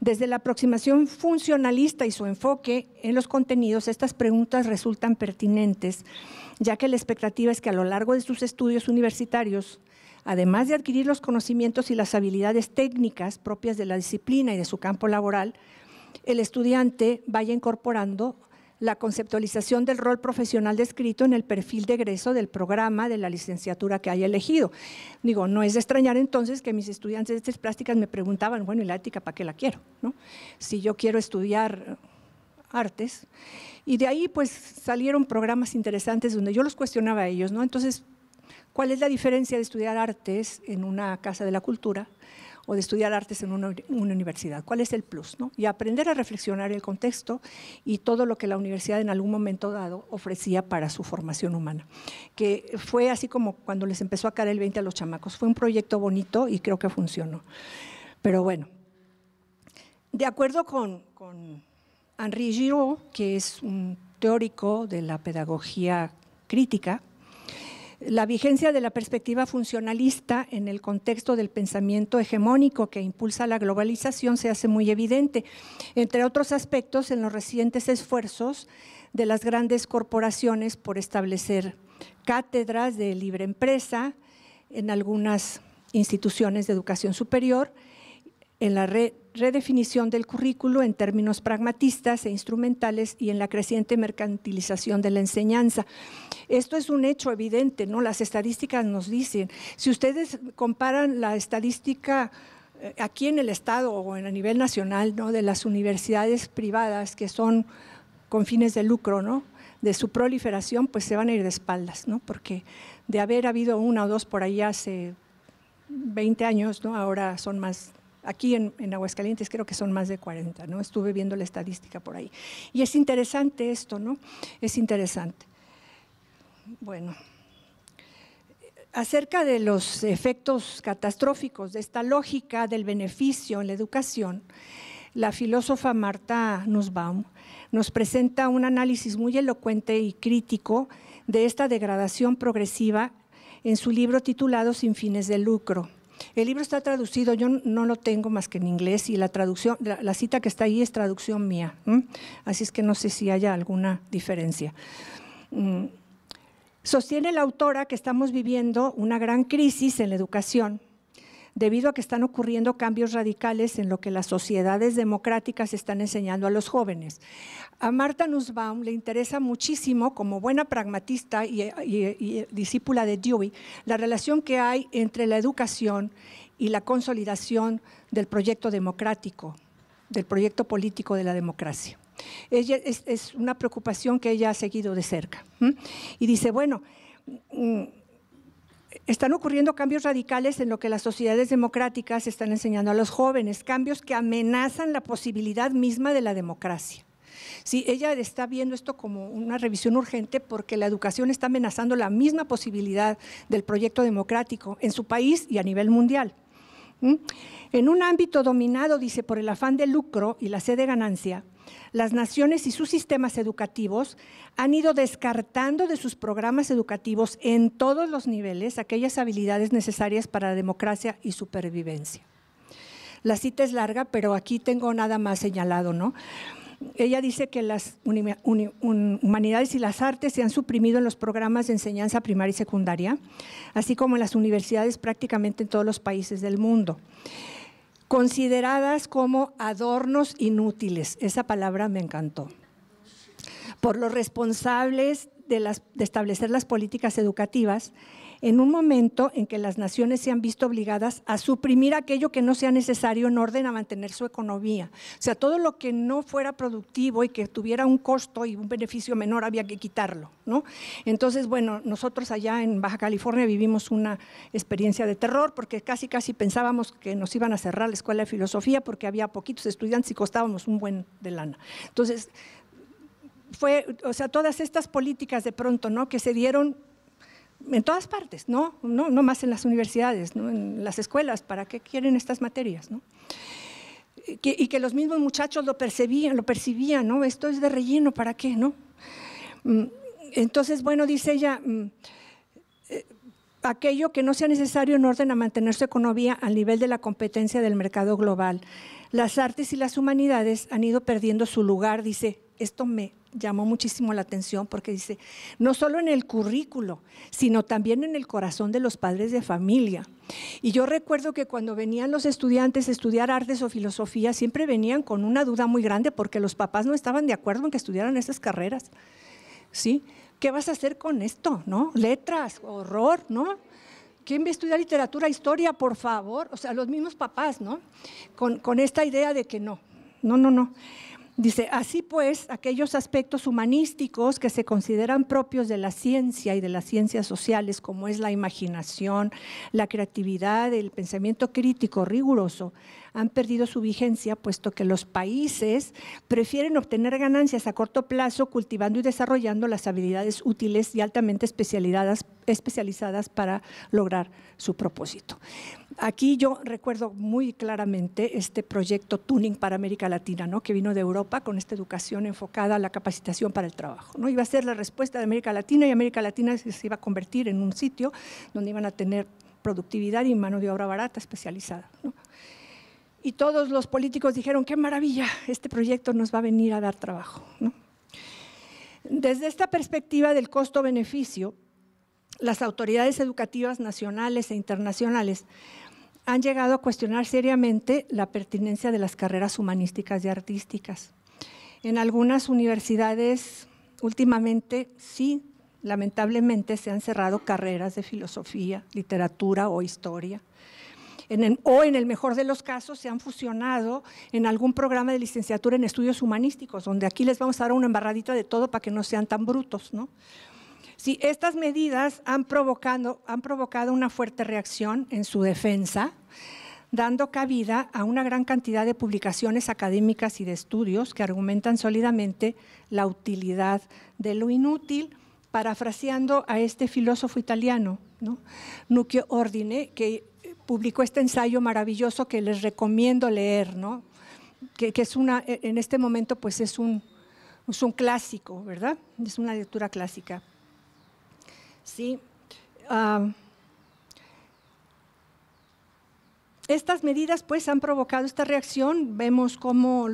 Desde la aproximación funcionalista y su enfoque en los contenidos, estas preguntas resultan pertinentes, ya que la expectativa es que a lo largo de sus estudios universitarios además de adquirir los conocimientos y las habilidades técnicas propias de la disciplina y de su campo laboral, el estudiante vaya incorporando la conceptualización del rol profesional descrito en el perfil de egreso del programa de la licenciatura que haya elegido. Digo, no es de extrañar entonces que mis estudiantes de estas prácticas me preguntaban, bueno, ¿y la ética para qué la quiero? ¿No? Si yo quiero estudiar artes. Y de ahí pues salieron programas interesantes donde yo los cuestionaba a ellos, ¿no? Entonces ¿Cuál es la diferencia de estudiar artes en una casa de la cultura o de estudiar artes en una, universidad? ¿Cuál es el plus? Y aprender a reflexionar el contexto y todo lo que la universidad en algún momento dado ofrecía para su formación humana. Que fue así como cuando les empezó a caer el 20 a los chamacos. Fue un proyecto bonito y creo que funcionó. Pero bueno, de acuerdo con, con Henri Giraud, que es un teórico de la pedagogía crítica, la vigencia de la perspectiva funcionalista en el contexto del pensamiento hegemónico que impulsa la globalización se hace muy evidente, entre otros aspectos en los recientes esfuerzos de las grandes corporaciones por establecer cátedras de libre empresa en algunas instituciones de educación superior en la redefinición del currículo en términos pragmatistas e instrumentales y en la creciente mercantilización de la enseñanza. Esto es un hecho evidente, ¿no? Las estadísticas nos dicen, si ustedes comparan la estadística eh, aquí en el Estado o a nivel nacional, ¿no? de las universidades privadas que son con fines de lucro, ¿no? de su proliferación, pues se van a ir de espaldas, porque de haber habido una o dos por ahí hace 20 años, ¿no? ahora son más Aquí en, Aguascalientes creo que son más de 40, ¿no? Estuve viendo la estadística por ahí. Y es interesante esto, ¿no? Es interesante. Bueno, acerca de los efectos catastróficos de esta lógica del beneficio en la educación, la filósofa Marta Nussbaum nos presenta un análisis muy elocuente y crítico de esta degradación progresiva en su libro titulado Sin fines de lucro el libro está traducido, yo no lo tengo más que en inglés y la traducción, la, cita que está ahí es traducción mía, así es que no sé si haya alguna diferencia. Mm. Sostiene la autora que estamos viviendo una gran crisis en la educación debido a que están ocurriendo cambios radicales en lo que las sociedades democráticas están enseñando a los jóvenes. A Marta Nussbaum le interesa muchísimo, como buena pragmatista y, discípula de Dewey, la relación que hay entre la educación y la consolidación del proyecto democrático, del proyecto político de la democracia. es, una preocupación que ella ha seguido de cerca. Y dice, bueno, mm, están ocurriendo cambios radicales en lo que las sociedades democráticas están enseñando a los jóvenes, cambios que amenazan la posibilidad misma de la democracia. ella está viendo esto como una revisión urgente porque la educación está amenazando la misma posibilidad del proyecto democrático en su país y a nivel mundial. ¿Mm? En un ámbito dominado, dice, por el afán de lucro y la sed de ganancia, las naciones y sus sistemas educativos han ido descartando de sus programas educativos en todos los niveles aquellas habilidades necesarias para la democracia y supervivencia. La cita es larga, pero aquí tengo nada más señalado, ¿no? Ella dice que las humanidades y las artes se han suprimido en los programas de enseñanza primaria y secundaria, así como en las universidades prácticamente en todos los países del mundo consideradas como adornos inútiles. Esa palabra me encantó. Por los responsables de, establecer las políticas educativas en un momento en que las naciones se han visto obligadas a suprimir aquello que no sea necesario en orden a mantener su economía. O sea, todo lo que no fuera productivo y que tuviera un costo y un beneficio menor había que quitarlo, ¿no? Entonces, bueno, nosotros allá en Baja California vivimos una experiencia de terror porque casi casi pensábamos que nos iban a cerrar la escuela de filosofía porque había poquitos estudiantes y costábamos un buen de lana. Entonces, fue, o sea, todas estas políticas de pronto, ¿no? Que se dieron en todas partes, ¿no? No, más en las universidades, en las escuelas, ¿para qué quieren estas materias? Eh, y que los mismos muchachos lo percibían, lo percibían, ¿no? Esto es de relleno, ¿para qué? ¿no? Mm, entonces, bueno, dice ella, mm, eh, aquello que no sea necesario en orden a mantener su economía al nivel de la competencia del mercado global. Las artes y las humanidades han ido perdiendo su lugar, dice, esto me llamó muchísimo la atención porque dice, no solo en el currículo, sino también en el corazón de los padres de familia. Y yo recuerdo que cuando venían los estudiantes a estudiar artes o filosofía, siempre venían con una duda muy grande porque los papás no estaban de acuerdo en que estudiaran esas carreras. ¿Sí? ¿Qué vas a hacer con esto? ¿No? Letras, horror, ¿no? ¿Quién va a estudiar literatura, historia, por favor? O sea, los mismos papás, ¿no? Con, con esta idea de que no, no, no, no. Dice, así pues, aquellos aspectos humanísticos que se consideran propios de la ciencia y de las ciencias sociales, como es la imaginación, la creatividad, el pensamiento crítico riguroso, han perdido su vigencia, puesto que los países prefieren obtener ganancias a corto plazo cultivando y desarrollando las habilidades útiles y altamente especializadas, para lograr su propósito. Aquí yo recuerdo muy claramente este proyecto Tuning para América Latina, ¿no? que vino de Europa con esta educación enfocada a la capacitación para el trabajo. ¿no? Iba a ser la respuesta de América Latina y América Latina se iba a convertir en un sitio donde iban a tener productividad y mano de obra barata especializada. ¿no? Y todos los políticos dijeron, qué maravilla, este proyecto nos va a venir a dar trabajo. ¿no? Desde esta perspectiva del costo-beneficio, las autoridades educativas nacionales e internacionales han llegado a cuestionar seriamente la pertinencia de las carreras humanísticas y artísticas. En algunas universidades últimamente sí, lamentablemente se han cerrado carreras de filosofía, literatura o historia. o en el mejor de los casos se han fusionado en algún programa de licenciatura en estudios humanísticos, donde aquí les vamos a dar una embarradita de todo para que no sean tan brutos, ¿no? Si estas medidas han provocado, han provocado una fuerte reacción en su defensa, dando cabida a una gran cantidad de publicaciones académicas y de estudios que argumentan sólidamente la utilidad de lo inútil, parafraseando a este filósofo italiano, ¿no? Ordine, que publicó este ensayo maravilloso que les recomiendo leer, que, es una, en este momento pues es un, un clásico, ¿verdad? Es una lectura clásica. ¿sí? estas medidas pues han provocado esta reacción, vemos cómo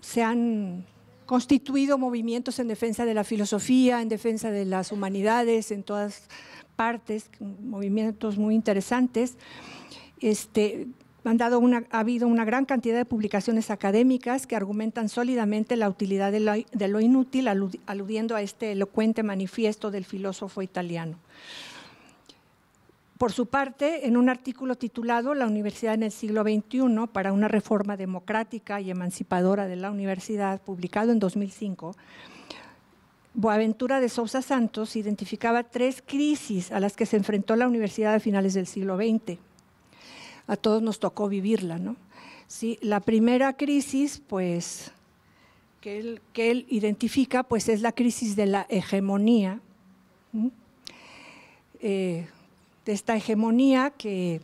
se han constituido movimientos en defensa de la filosofía, en defensa de las humanidades, en todas partes, movimientos muy interesantes. Este, han dado ha habido una gran cantidad de publicaciones académicas que argumentan sólidamente la utilidad de lo, inútil, aludiendo a este elocuente manifiesto del filósofo italiano. Por su parte, en un artículo titulado La Universidad en el siglo XXI para una reforma democrática y emancipadora de la universidad, publicado en 2005, Boaventura de Sousa Santos identificaba tres crisis a las que se enfrentó la universidad a finales del siglo XX a todos nos tocó vivirla, ¿no? Sí, la primera crisis, pues, que él, identifica, pues es la crisis de la hegemonía, eh, de esta hegemonía que,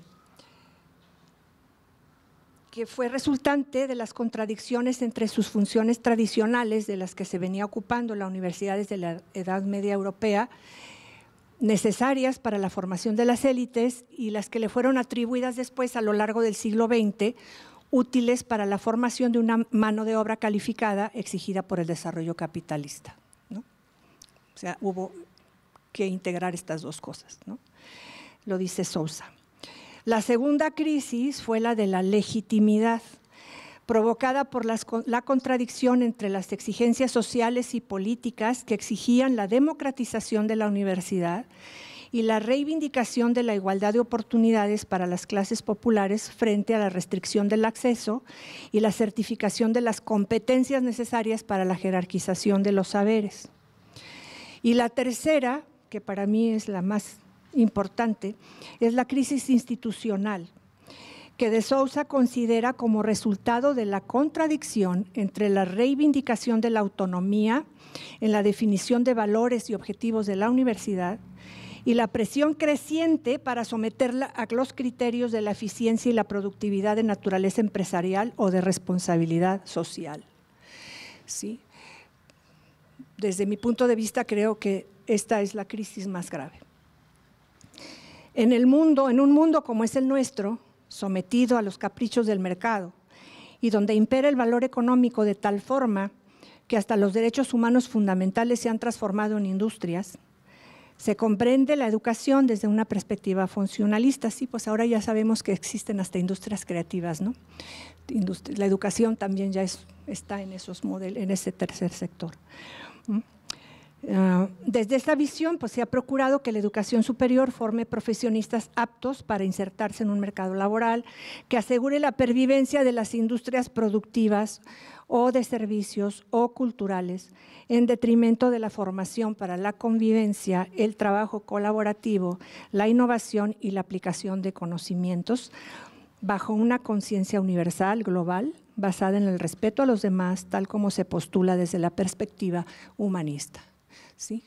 que fue resultante de las contradicciones entre sus funciones tradicionales de las que se venía ocupando la universidad desde la Edad Media Europea necesarias para la formación de las élites y las que le fueron atribuidas después a lo largo del siglo XX, útiles para la formación de una mano de obra calificada exigida por el desarrollo capitalista. O sea, hubo que integrar estas dos cosas, lo dice Sousa. La segunda crisis fue la de la legitimidad, provocada por la contradicción entre las exigencias sociales y políticas que exigían la democratización de la universidad y la reivindicación de la igualdad de oportunidades para las clases populares frente a la restricción del acceso y la certificación de las competencias necesarias para la jerarquización de los saberes. Y la tercera, que para mí es la más importante, es la crisis institucional que De Sousa considera como resultado de la contradicción entre la reivindicación de la autonomía en la definición de valores y objetivos de la universidad y la presión creciente para someterla a los criterios de la eficiencia y la productividad de naturaleza empresarial o de responsabilidad social. ¿Sí? Desde mi punto de vista creo que esta es la crisis más grave. En el mundo, en un mundo como es el nuestro, sometido a los caprichos del mercado y donde impera el valor económico de tal forma que hasta los derechos humanos fundamentales se han transformado en industrias, se comprende la educación desde una perspectiva funcionalista. Sí, pues ahora ya sabemos que existen hasta industrias creativas, ¿no? La educación también ya está en, esos modelos, en ese tercer sector. Ah, desde esta visión, pues, se ha procurado que la educación superior forme profesionistas aptos para insertarse en un mercado laboral, que asegure la pervivencia de las industrias productivas o de servicios o culturales, en detrimento de la formación para la convivencia, el trabajo colaborativo, la innovación y la aplicación de conocimientos, bajo una conciencia universal, global, basada en el respeto a los demás, tal como se postula desde la perspectiva humanista. ¿sí?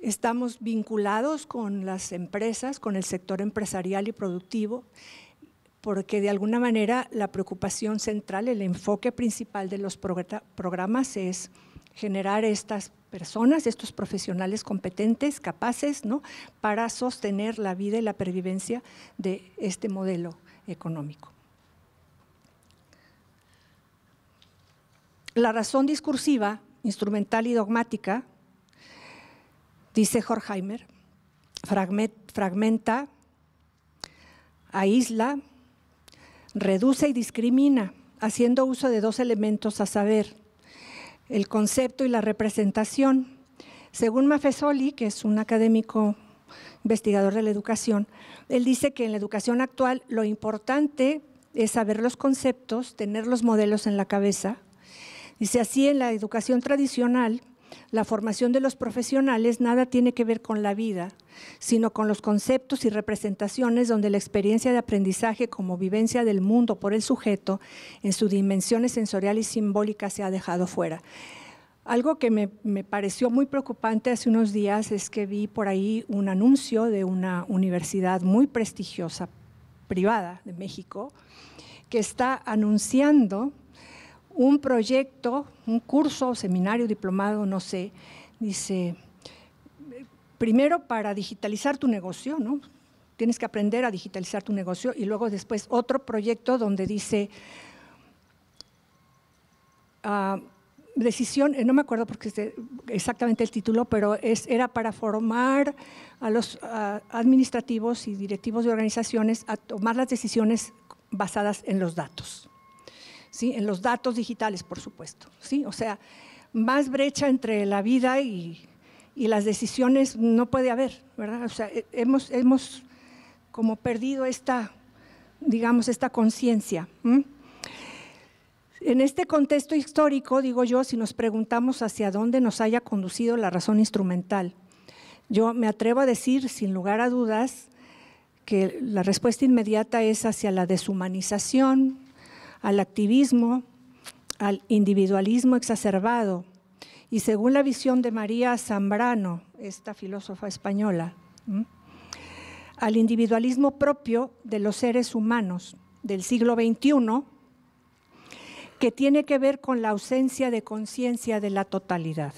Estamos vinculados con las empresas, con el sector empresarial y productivo, porque de alguna manera la preocupación central, el enfoque principal de los programas es generar estas personas, estos profesionales competentes, capaces, ¿no? para sostener la vida y la pervivencia de este modelo económico. La razón discursiva, instrumental y dogmática Dice Horkheimer, fragmenta, aísla, reduce y discrimina, haciendo uso de dos elementos a saber, el concepto y la representación. Según Mafesoli, que es un académico investigador de la educación, él dice que en la educación actual lo importante es saber los conceptos, tener los modelos en la cabeza. Dice así, en la educación tradicional la formación de los profesionales nada tiene que ver con la vida, sino con los conceptos y representaciones donde la experiencia de aprendizaje como vivencia del mundo por el sujeto en su dimensiones sensorial y simbólica se ha dejado fuera. Algo que me, me, pareció muy preocupante hace unos días es que vi por ahí un anuncio de una universidad muy prestigiosa, privada de México, que está anunciando un proyecto, un curso, seminario, diplomado, no sé, dice, primero para digitalizar tu negocio, ¿no? Tienes que aprender a digitalizar tu negocio y luego después otro proyecto donde dice, ah, decisión, eh, no me acuerdo porque exactamente el título, pero es, era para formar a los ah, administrativos y directivos de organizaciones a tomar las decisiones basadas en los datos. ¿sí? en los datos digitales, por supuesto. ¿sí? O sea, más brecha entre la vida y, y las decisiones no puede haber, ¿verdad? O sea, eh, hemos, hemos como perdido esta, digamos, esta conciencia. En este contexto histórico, digo yo, si nos preguntamos hacia dónde nos haya conducido la razón instrumental, yo me atrevo a decir, sin lugar a dudas, que la respuesta inmediata es hacia la deshumanización, al activismo, al individualismo exacerbado. Y según la visión de María Zambrano, esta filósofa española, al individualismo propio de los seres humanos del siglo XXI, que tiene que ver con la ausencia de conciencia de la totalidad.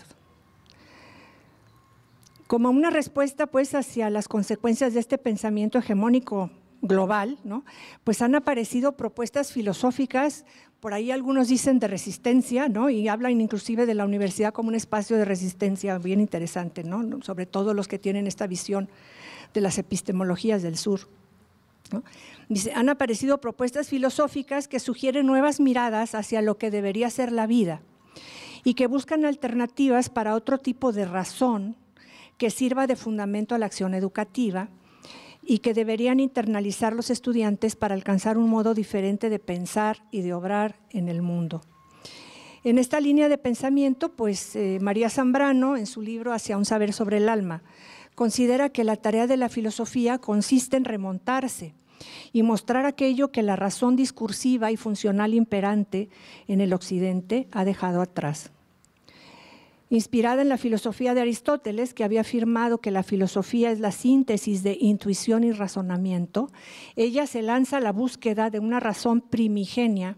Como una respuesta pues hacia las consecuencias de este pensamiento hegemónico global, ¿no? pues han aparecido propuestas filosóficas, por ahí algunos dicen de resistencia, ¿no? y hablan inclusive de la universidad como un espacio de resistencia bien interesante, ¿no? sobre todo los que tienen esta visión de las epistemologías del sur. Dice, han aparecido propuestas filosóficas que sugieren nuevas miradas hacia lo que debería ser la vida y que buscan alternativas para otro tipo de razón que sirva de fundamento a la acción educativa y que deberían internalizar los estudiantes para alcanzar un modo diferente de pensar y de obrar en el mundo. En esta línea de pensamiento, pues eh, María Zambrano, en su libro Hacia un saber sobre el alma, considera que la tarea de la filosofía consiste en remontarse y mostrar aquello que la razón discursiva y funcional imperante en el Occidente ha dejado atrás inspirada en la filosofía de Aristóteles, que había afirmado que la filosofía es la síntesis de intuición y razonamiento, ella se lanza a la búsqueda de una razón primigenia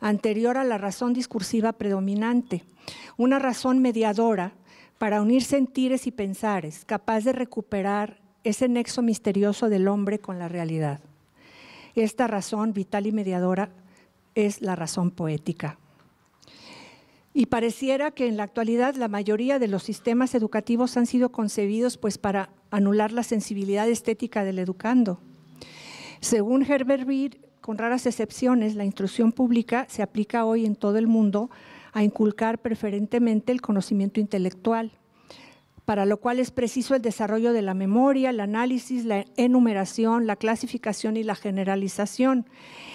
anterior a la razón discursiva predominante, una razón mediadora para unir sentires y pensares, capaz de recuperar ese nexo misterioso del hombre con la realidad. Esta razón vital y mediadora es la razón poética. Y pareciera que en la actualidad la mayoría de los sistemas educativos han sido concebidos pues para anular la sensibilidad estética del educando. Según Herbert Beer, con raras excepciones, la instrucción pública se aplica hoy en todo el mundo a inculcar preferentemente el conocimiento intelectual, para lo cual es preciso el desarrollo de la memoria, el análisis, la enumeración, la clasificación y la generalización.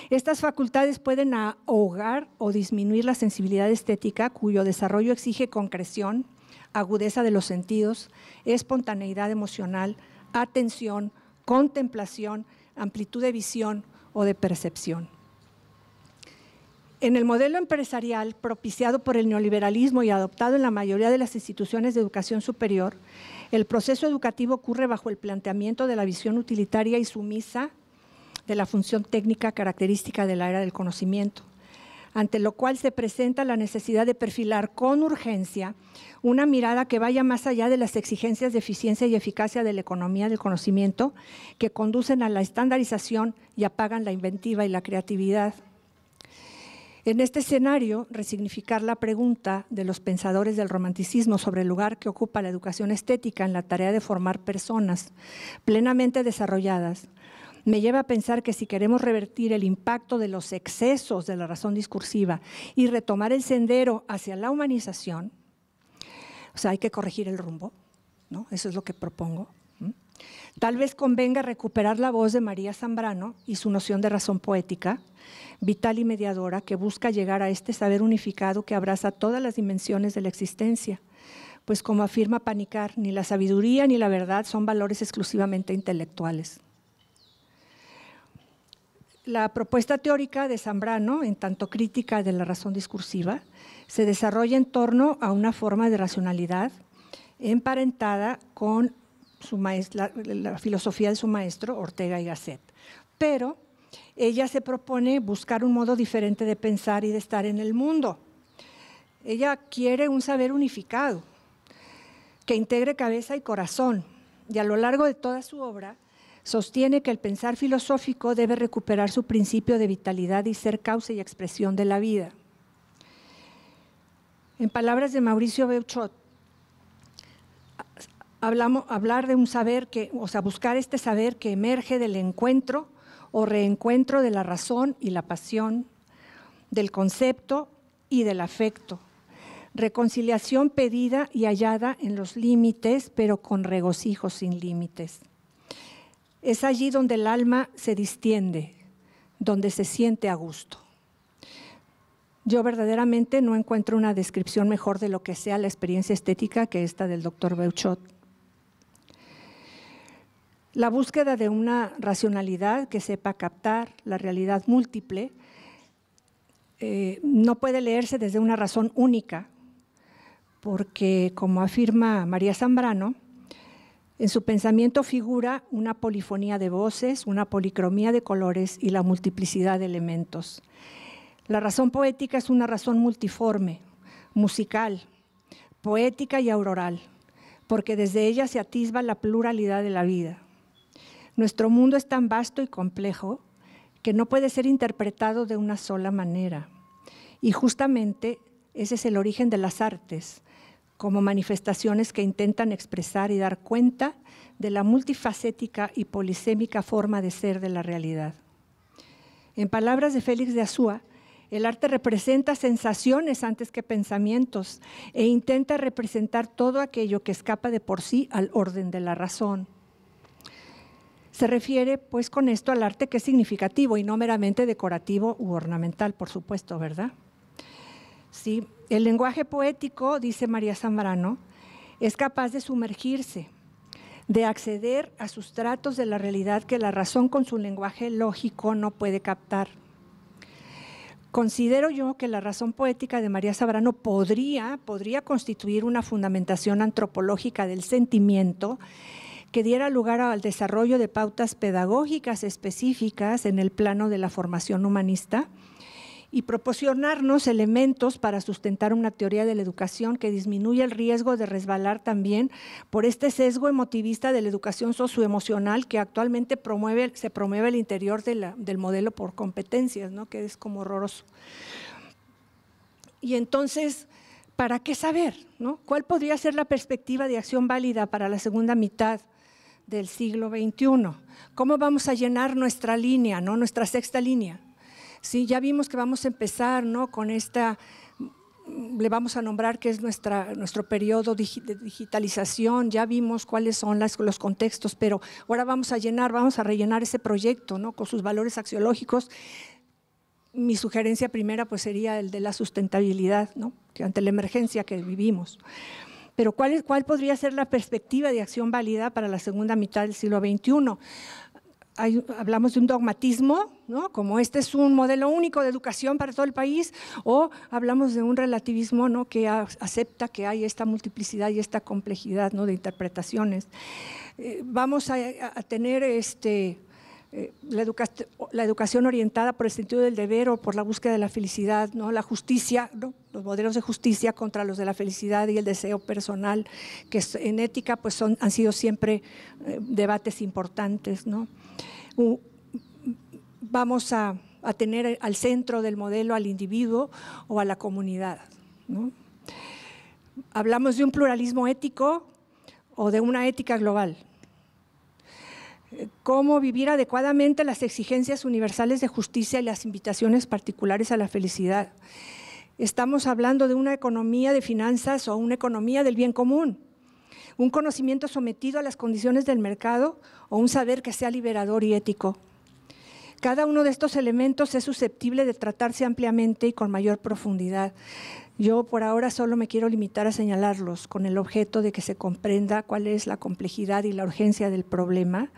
Estas facultades pueden ahogar o disminuir la sensibilidad estética, cuyo desarrollo exige concreción, agudeza de los sentidos, espontaneidad emocional, atención, contemplación, amplitud de visión o de percepción. En el modelo empresarial propiciado por el neoliberalismo y adoptado en la mayoría de las instituciones de educación superior, el proceso educativo ocurre bajo el planteamiento de la visión utilitaria y sumisa de la función técnica característica de la era del conocimiento, ante lo cual se presenta la necesidad de perfilar con urgencia una mirada que vaya más allá de las exigencias de eficiencia y eficacia de la economía del conocimiento, que conducen a la estandarización y apagan la inventiva y la creatividad en este escenario, resignificar la pregunta de los pensadores del romanticismo sobre el lugar que ocupa la educación estética en la tarea de formar personas plenamente desarrolladas me lleva a pensar que si queremos revertir el impacto de los excesos de la razón discursiva y retomar el sendero hacia la humanización, o sea, hay que corregir el rumbo, ¿no? Eso es lo que propongo. Tal vez convenga recuperar la voz de María Zambrano y su noción de razón poética, vital y mediadora, que busca llegar a este saber unificado que abraza todas las dimensiones de la existencia. Pues como afirma Panicar, ni la sabiduría ni la verdad son valores exclusivamente intelectuales. La propuesta teórica de Zambrano, en tanto crítica de la razón discursiva, se desarrolla en torno a una forma de racionalidad emparentada con su la, la filosofía de su maestro, Ortega y Gasset. Pero ella se propone buscar un modo diferente de pensar y de estar en el mundo. Ella quiere un saber unificado, que integre cabeza y corazón. Y a lo largo de toda su obra, sostiene que el pensar filosófico debe recuperar su principio de vitalidad y ser causa y expresión de la vida. En palabras de Mauricio Beuchot, hablamos, hablar de un saber que, o sea, buscar este saber que emerge del encuentro o reencuentro de la razón y la pasión, del concepto y del afecto. Reconciliación pedida y hallada en los límites, pero con regocijo sin límites. Es allí donde el alma se distiende, donde se siente a gusto. Yo verdaderamente no encuentro una descripción mejor de lo que sea la experiencia estética que esta del doctor Beuchot la búsqueda de una racionalidad que sepa captar la realidad múltiple eh, no puede leerse desde una razón única, porque como afirma María Zambrano, en su pensamiento figura una polifonía de voces, una policromía de colores y la multiplicidad de elementos. La razón poética es una razón multiforme, musical, poética y auroral, porque desde ella se atisba la pluralidad de la vida. Nuestro mundo es tan vasto y complejo que no puede ser interpretado de una sola manera. Y justamente ese es el origen de las artes, como manifestaciones que intentan expresar y dar cuenta de la multifacética y polisémica forma de ser de la realidad. En palabras de Félix de Azúa, el arte representa sensaciones antes que pensamientos e intenta representar todo aquello que escapa de por sí al orden de la razón se refiere pues con esto al arte que es significativo y no meramente decorativo u ornamental, por supuesto, ¿verdad? Sí, el lenguaje poético, dice María Zambrano, es capaz de sumergirse, de acceder a sustratos de la realidad que la razón con su lenguaje lógico no puede captar. Considero yo que la razón poética de María Zambrano podría, podría constituir una fundamentación antropológica del sentimiento que diera lugar al desarrollo de pautas pedagógicas específicas en el plano de la formación humanista y proporcionarnos elementos para sustentar una teoría de la educación que disminuya el riesgo de resbalar también por este sesgo emotivista de la educación socioemocional que actualmente promueve, se promueve el interior del modelo por competencias, ¿no? que es como horroroso. Y entonces, ¿para qué saber? ¿Cuál podría ser la perspectiva de acción válida para la segunda mitad del siglo XXI. ¿Cómo vamos a llenar nuestra línea, ¿no? nuestra sexta línea? Si ya vimos que vamos a empezar ¿no? con esta, le vamos a nombrar que es nuestra, nuestro periodo de digitalización, ya vimos cuáles son los contextos, pero ahora vamos a llenar, vamos a rellenar ese proyecto ¿no? con sus valores axiológicos. Mi sugerencia primera pues, sería el de la sustentabilidad, ¿no? ante la emergencia que vivimos. Pero ¿cuál, podría ser la perspectiva de acción válida para la segunda mitad del siglo XXI? hablamos de un dogmatismo, ¿no? como este es un modelo único de educación para todo el país, o hablamos de un relativismo ¿no? que acepta que hay esta multiplicidad y esta complejidad ¿no? de interpretaciones. Eh, vamos a, a tener este, eh, la, educación orientada por el sentido del deber o por la búsqueda de la felicidad, ¿no? la justicia, los modelos de justicia contra los de la felicidad y el deseo personal, que en ética pues son, han sido siempre eh, debates importantes. ¿no? vamos a, tener al centro del modelo al individuo o a la comunidad. Hablamos de un pluralismo ético o de una ética global cómo vivir adecuadamente las exigencias universales de justicia y las invitaciones particulares a la felicidad. Estamos hablando de una economía de finanzas o una economía del bien común, un conocimiento sometido a las condiciones del mercado o un saber que sea liberador y ético. Cada uno de estos elementos es susceptible de tratarse ampliamente y con mayor profundidad. Yo por ahora solo me quiero limitar a señalarlos con el objeto de que se comprenda cuál es la complejidad y la urgencia del problema,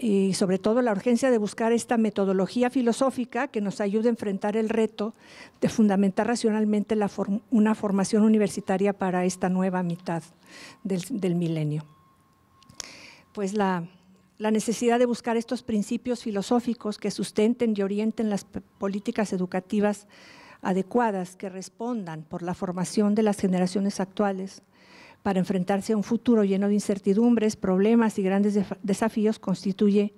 y sobre todo la urgencia de buscar esta metodología filosófica que nos ayude a enfrentar el reto de fundamentar racionalmente una formación universitaria para esta nueva mitad del, milenio. Pues la necesidad de buscar estos principios filosóficos que sustenten y orienten las políticas educativas adecuadas que respondan por la formación de las generaciones actuales, para enfrentarse a un futuro lleno de incertidumbres, problemas y grandes desafíos constituye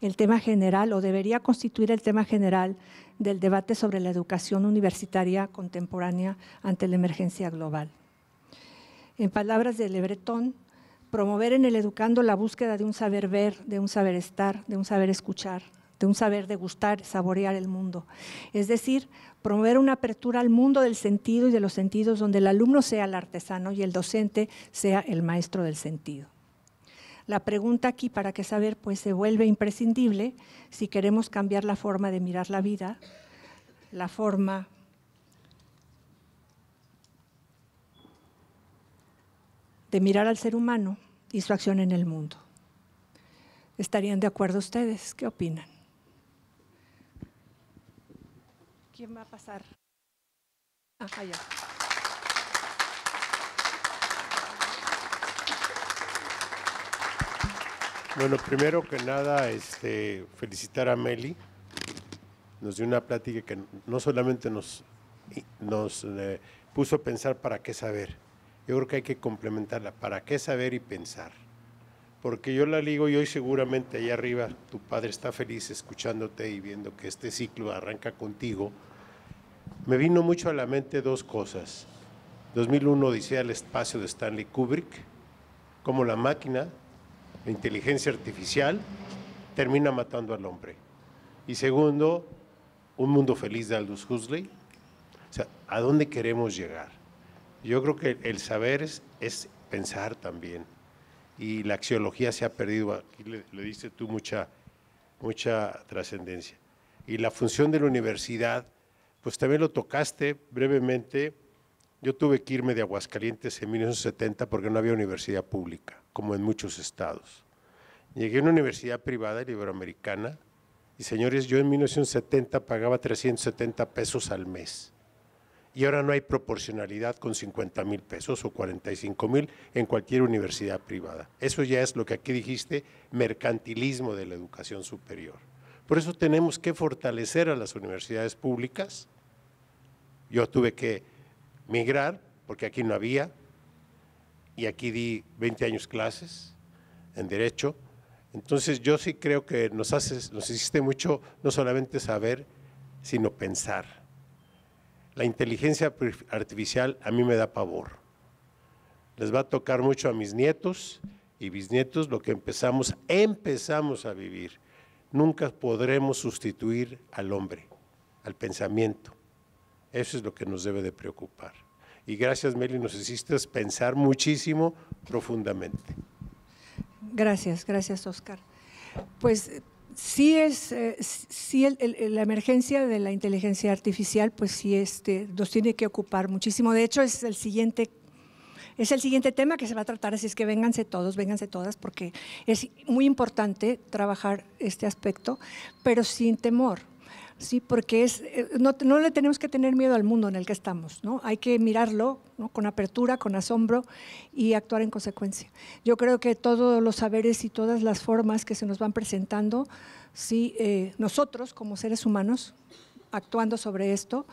el tema general o debería constituir el tema general del debate sobre la educación universitaria contemporánea ante la emergencia global. En palabras de Le promover en el educando la búsqueda de un saber ver, de un saber estar, de un saber escuchar, de un saber gustar, saborear el mundo. Es decir, promover una apertura al mundo del sentido y de los sentidos donde el alumno sea el artesano y el docente sea el maestro del sentido. La pregunta aquí para qué saber pues se vuelve imprescindible si queremos cambiar la forma de mirar la vida, la forma de mirar al ser humano y su acción en el mundo. ¿Estarían de acuerdo ustedes? ¿Qué opinan? quién va a pasar. Ah, allá. Ah, bueno, primero que nada, este, felicitar a Meli. Nos dio una plática que no solamente nos, nos eh, puso a pensar para qué saber. Yo creo que hay que complementarla, para qué saber y pensar. Porque yo la ligo y hoy seguramente allá arriba tu padre está feliz escuchándote y viendo que este ciclo arranca contigo me vino mucho a la mente dos cosas. 2001 Odisea el espacio de Stanley Kubrick, cómo la máquina, la inteligencia artificial, termina matando al hombre. Y segundo, Un mundo feliz de Aldous Huxley. O sea, ¿a dónde queremos llegar? Yo creo que el saber es, pensar también. Y la axiología se ha perdido, aquí le, le diste tú mucha, mucha trascendencia. Y la función de la universidad pues también lo tocaste brevemente. Yo tuve que irme de Aguascalientes en 1970 porque no había universidad pública, como en muchos estados. Llegué a una universidad privada iberoamericana y señores, yo en 1970 pagaba 370 pesos al mes. Y ahora no hay proporcionalidad con 50 mil pesos o 45 mil en cualquier universidad privada. Eso ya es lo que aquí dijiste, mercantilismo de la educación superior. Por eso tenemos que fortalecer a las universidades públicas yo tuve que migrar porque aquí no había y aquí di 20 años clases en derecho. Entonces yo sí creo que nos hace, nos hiciste mucho no solamente saber, sino pensar. La inteligencia artificial a mí me da pavor. Les va a tocar mucho a mis nietos y bisnietos lo que empezamos, empezamos a vivir. Nunca podremos sustituir al hombre, al pensamiento. Eso es lo que nos debe de preocupar. Y gracias, Meli, nos hiciste pensar muchísimo, profundamente. Gracias, gracias, Oscar. Pues sí es, eh, sí la emergencia de la inteligencia artificial, pues sí este, nos tiene que ocupar muchísimo. De hecho, es el siguiente es el siguiente tema que se va a tratar, así es que vénganse todos, vénganse todas, porque es muy importante trabajar este aspecto, pero sin temor, Sí, porque es, eh, no, le tenemos que tener miedo al mundo en el que estamos, ¿no? Hay que mirarlo con apertura, con asombro y actuar en consecuencia. Yo creo que todos los saberes y todas las formas que se nos van presentando, sí, eh, nosotros como seres humanos, actuando sobre esto,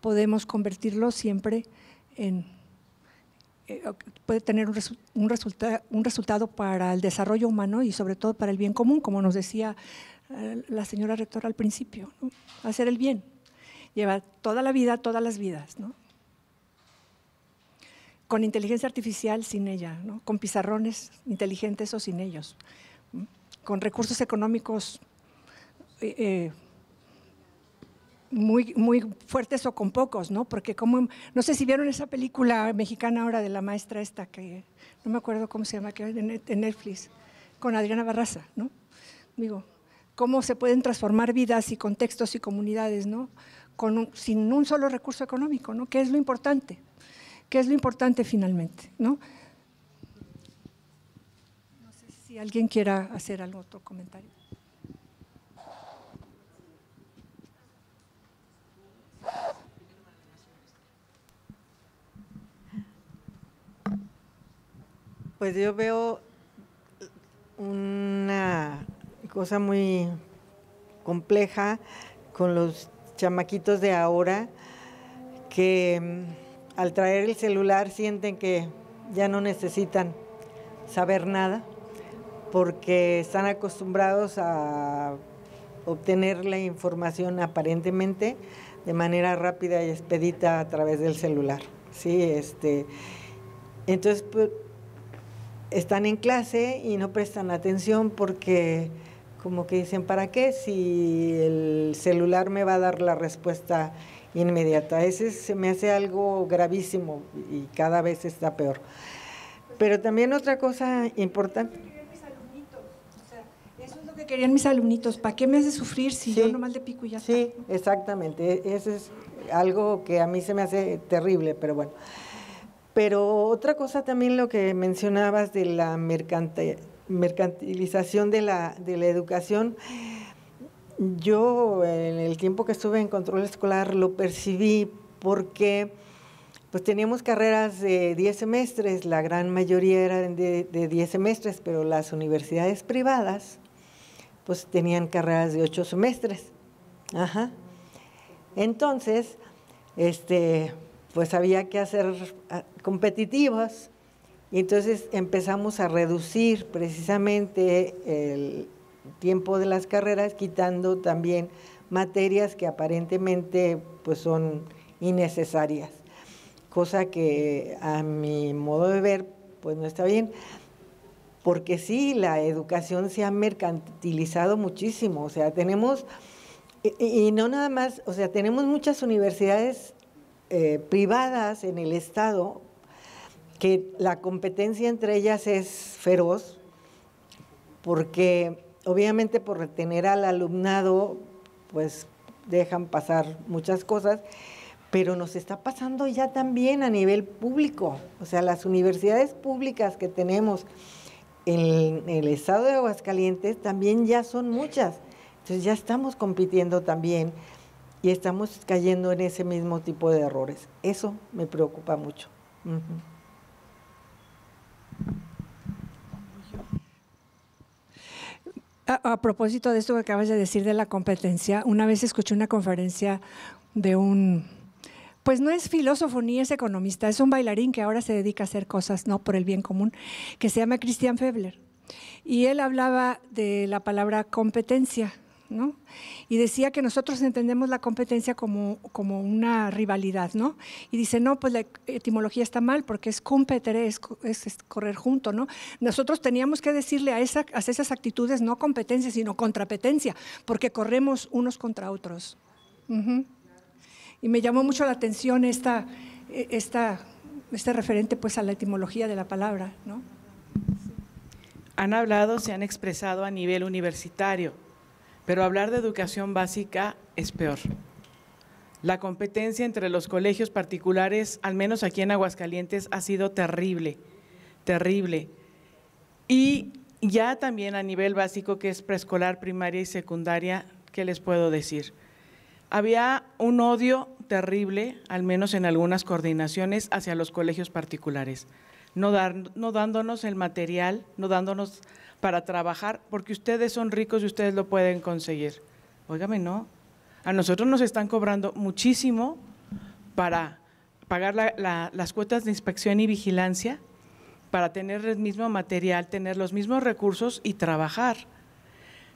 podemos convertirlo siempre en eh, puede tener un, un, un resultado para el desarrollo humano y sobre todo para el bien común, como nos decía la señora rectora al principio, hacer el bien. llevar toda la vida, todas las vidas, ¿no? Con inteligencia artificial, sin ella, Con pizarrones inteligentes o sin ellos. Con recursos económicos eh, eh, muy, muy fuertes o con pocos, ¿no? Porque como, no sé si vieron esa película mexicana ahora de la maestra esta, que no me acuerdo cómo se llama, que en Netflix, con Adriana Barraza, ¿no? Digo, cómo se pueden transformar vidas y contextos y comunidades, ¿no? Con sin un solo recurso económico, ¿no? ¿Qué es lo importante? ¿Qué es lo importante finalmente, no? No sé si alguien quiera hacer algún otro comentario. Pues yo veo una cosa muy compleja con los chamaquitos de ahora que mm, al traer el celular sienten que ya no necesitan saber nada porque están acostumbrados a obtener la información aparentemente de manera rápida y expedita a través del celular. Sí, este, entonces pues, están en clase y no prestan atención porque como que dicen, ¿para qué si el celular me va a dar la respuesta inmediata? Ese se me hace algo gravísimo y cada vez está peor. Pero también otra cosa importante. Eso es lo que querían mis alumnitos, ¿para qué me hace sufrir si yo nomás le pico y ya sí, Sí, exactamente, e-, eso es algo que a mí se me hace terrible, pero bueno. Pero otra cosa también lo que mencionabas de la mercante, mercantilización de la, de la educación, yo en el tiempo que estuve en control escolar lo percibí porque pues teníamos carreras de 10 semestres, la gran mayoría eran de, 10 semestres, pero las universidades privadas pues tenían carreras de 8 semestres. Entonces, este, pues había que hacer ah, competitivas y entonces empezamos a reducir precisamente el tiempo de las carreras, quitando también materias que aparentemente pues, son innecesarias, cosa que a mi modo de ver pues no está bien, porque sí, la educación se ha mercantilizado muchísimo, o sea, tenemos, y, no nada más, o sea, tenemos muchas universidades eh, privadas en el Estado, que la competencia entre ellas es feroz, porque obviamente por retener al alumnado, pues dejan pasar muchas cosas, pero nos está pasando ya también a nivel público. O sea, las universidades públicas que tenemos en el estado de Aguascalientes también ya son muchas. Entonces ya estamos compitiendo también y estamos cayendo en ese mismo tipo de errores. Eso me preocupa mucho. A, propósito de esto que acabas de decir de la competencia, una vez escuché una conferencia de un, pues no es filósofo ni es economista, es un bailarín que ahora se dedica a hacer cosas no por el bien común, que se llama Christian Febler. Y él hablaba de la palabra competencia, y decía que nosotros entendemos la competencia como, una rivalidad, ¿no? Y dice, no, pues la etimología está mal porque es competir, es, correr junto, ¿no? Nosotros teníamos que decirle a, esas actitudes no competencia, sino contrapetencia, porque corremos unos contra otros. Y me llamó mucho la atención esta, este referente pues a la etimología de la palabra, Han hablado, se han expresado a nivel universitario pero hablar de educación básica es peor. La competencia entre los colegios particulares, al menos aquí en Aguascalientes, ha sido terrible, terrible. Y ya también a nivel básico, que es preescolar, primaria y secundaria, ¿qué les puedo decir? Había un odio terrible, al menos en algunas coordinaciones, hacia los colegios particulares no, dar, no dándonos el material, no dándonos para trabajar, porque ustedes son ricos y ustedes lo pueden conseguir. Óigame, no. A nosotros nos están cobrando muchísimo para pagar las cuotas de inspección y vigilancia, para tener el mismo material, tener los mismos recursos y trabajar.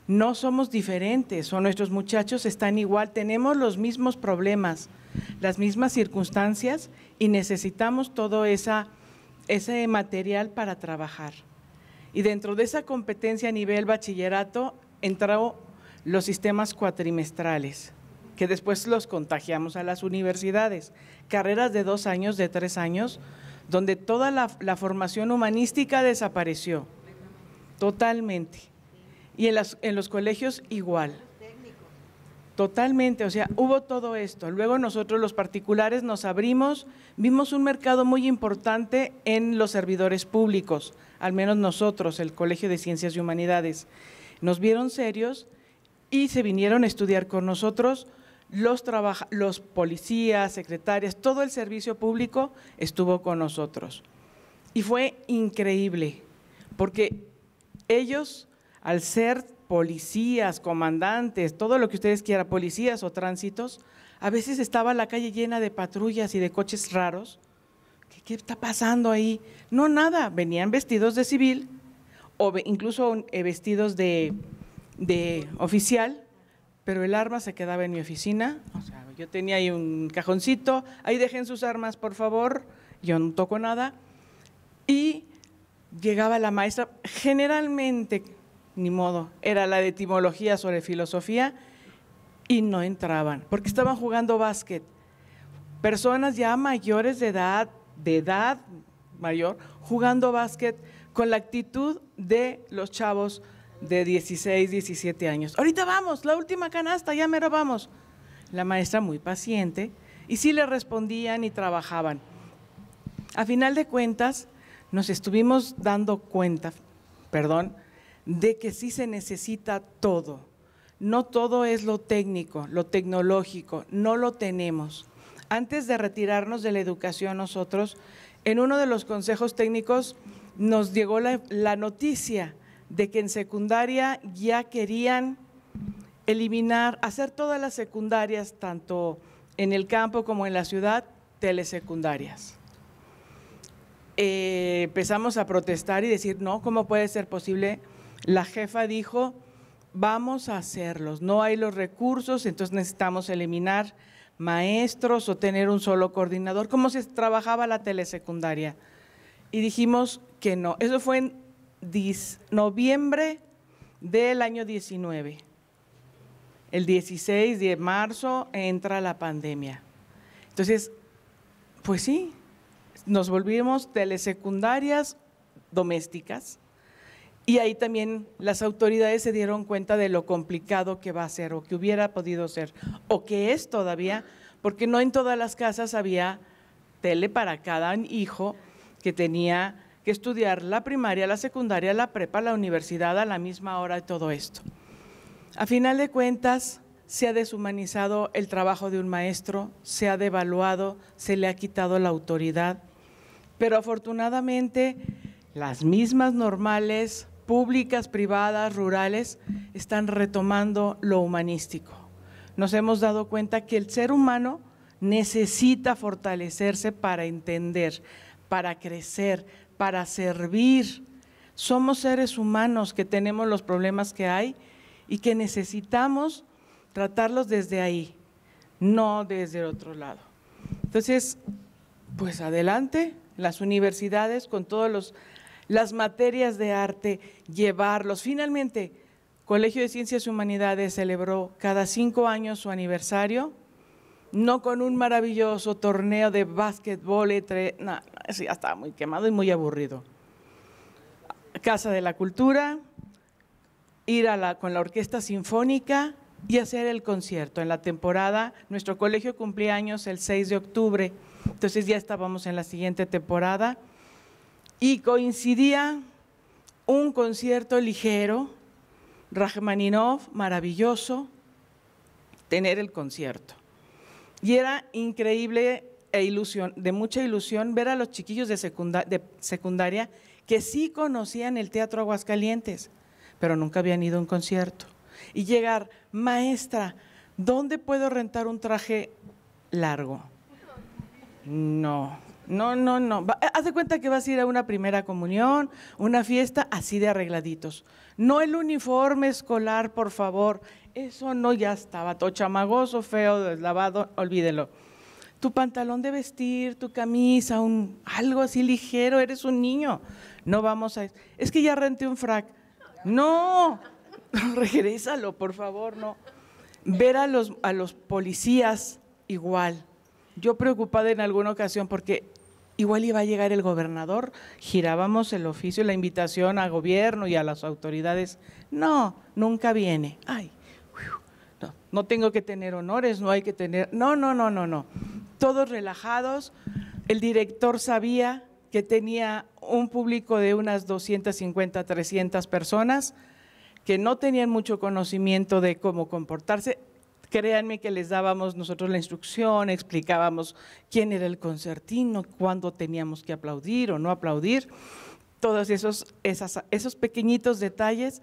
No somos diferentes, o nuestros muchachos están igual, tenemos los mismos problemas, las mismas circunstancias y necesitamos toda esa ese material para trabajar. Y dentro de esa competencia a nivel bachillerato entraron los sistemas cuatrimestrales, que después los contagiamos a las universidades, carreras de dos años, de tres años, donde toda la, formación humanística desapareció, totalmente. Y en, en los colegios igual. Totalmente, o sea, hubo todo esto. Luego nosotros los particulares nos abrimos, vimos un mercado muy importante en los servidores públicos, al menos nosotros, el Colegio de Ciencias y Humanidades. Nos vieron serios y se vinieron a estudiar con nosotros los, los policías, secretarias, todo el servicio público estuvo con nosotros. Y fue increíble, porque ellos, al ser policías, comandantes, todo lo que ustedes quieran, policías o tránsitos, a veces estaba la calle llena de patrullas y de coches raros. ¿Qué, está pasando ahí? No, nada, venían vestidos de civil o incluso eh, vestidos de, de oficial, pero el arma se quedaba en mi oficina. yo tenía ahí un cajoncito, ahí dejen sus armas, por favor, yo no toco nada. Y llegaba la maestra, generalmente ni modo, era la de etimología sobre filosofía y no entraban, porque estaban jugando básquet. Personas ya mayores de edad, de edad mayor, jugando básquet con la actitud de los chavos de 16, 17 años. Ahorita vamos, la última canasta, ya mero vamos. La maestra muy paciente y sí le respondían y trabajaban. A final de cuentas, nos estuvimos dando cuenta, perdón, de que sí se necesita todo. No todo es lo técnico, lo tecnológico, no lo tenemos. Antes de retirarnos de la educación nosotros, en uno de los consejos técnicos nos llegó la, noticia de que en secundaria ya querían eliminar, hacer todas las secundarias, tanto en el campo como en la ciudad, telesecundarias. Eh, empezamos a protestar y decir, no, ¿cómo puede ser posible? la jefa dijo, vamos a hacerlos, no hay los recursos, entonces necesitamos eliminar maestros o tener un solo coordinador, como se trabajaba la telesecundaria. Y dijimos que no. Eso fue en noviembre del año 19. El 16 de marzo entra la pandemia. Entonces, pues sí, nos volvimos telesecundarias domésticas y ahí también las autoridades se dieron cuenta de lo complicado que va a ser o que hubiera podido ser o que es todavía, porque no en todas las casas había tele para cada hijo que tenía que estudiar la primaria, la secundaria, la prepa, la universidad a la misma hora todo esto. A final de cuentas, se ha deshumanizado el trabajo de un maestro, se ha devaluado, se le ha quitado la autoridad, pero afortunadamente las mismas normales públicas, privadas, rurales, están retomando lo humanístico. Nos hemos dado cuenta que el ser humano necesita fortalecerse para entender, para crecer, para servir. Somos seres humanos que tenemos los problemas que hay y que necesitamos tratarlos desde ahí, no desde el otro lado. Entonces, pues adelante, las universidades con todas las materias de arte llevarlos. Finalmente, Colegio de Ciencias Humanidades celebró cada cinco años su aniversario, no con un maravilloso torneo de básquetbol, entre, ya estaba muy quemado y muy aburrido. Casa de la Cultura, ir a la, con la Orquesta Sinfónica y hacer el concierto. En la temporada, nuestro colegio cumplía años el 6 de octubre, entonces ya estábamos en la siguiente temporada y coincidía un concierto ligero, Rachmaninoff, maravilloso, tener el concierto. Y era increíble e ilusión, de mucha ilusión, ver a los chiquillos de, de secundaria que sí conocían el Teatro Aguascalientes, pero nunca habían ido a un concierto. Y llegar, maestra, ¿dónde puedo rentar un traje largo? No. No, no, no. Eh, haz de cuenta que vas a ir a una primera comunión, una fiesta así de arregladitos. No el uniforme escolar, por favor. Eso no ya estaba. chamagoso, feo, deslavado, olvídelo. Tu pantalón de vestir, tu camisa, un, algo así ligero, eres un niño. No vamos a. Es que ya renté un frac. No, regresalo, por favor, no. Ver a los, a los policías igual. Yo preocupada en alguna ocasión porque igual iba a llegar el gobernador, girábamos el oficio, la invitación a gobierno y a las autoridades. No, nunca viene. Ay, no, no tengo que tener honores, no hay que tener. No, no, no, no, no. Todos relajados. El director sabía que tenía un público de unas 250, 300 personas que no tenían mucho conocimiento de cómo comportarse Créanme que les dábamos nosotros la instrucción, explicábamos quién era el concertino, cuándo teníamos que aplaudir o no aplaudir, todos esos, esas, esos pequeñitos detalles,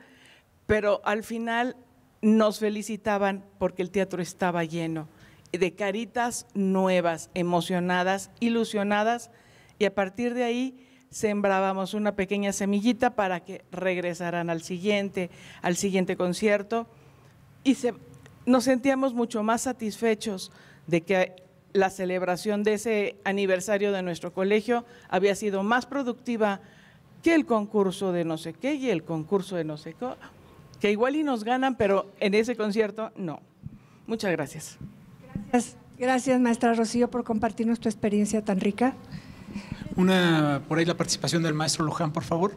pero al final nos felicitaban porque el teatro estaba lleno de caritas nuevas, emocionadas, ilusionadas, y a partir de ahí sembrábamos una pequeña semillita para que regresaran al siguiente, al siguiente concierto, y se nos sentíamos mucho más satisfechos de que la celebración de ese aniversario de nuestro colegio había sido más productiva que el concurso de no sé qué y el concurso de no sé qué, que igual y nos ganan, pero en ese concierto no. Muchas gracias. Gracias, gracias maestra Rocío por compartirnos tu experiencia tan rica. Una, por ahí la participación del maestro Luján, por favor.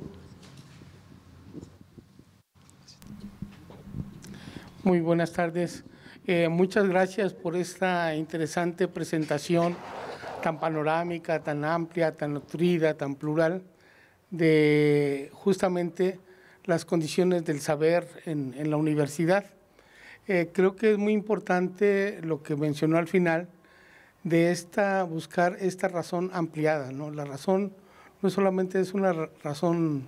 Muy buenas tardes. Eh, muchas gracias por esta interesante presentación tan panorámica, tan amplia, tan nutrida, tan plural, de justamente las condiciones del saber en, la universidad. Eh, creo que es muy importante lo que mencionó al final de esta, buscar esta razón ampliada. ¿no? La razón no solamente es una razón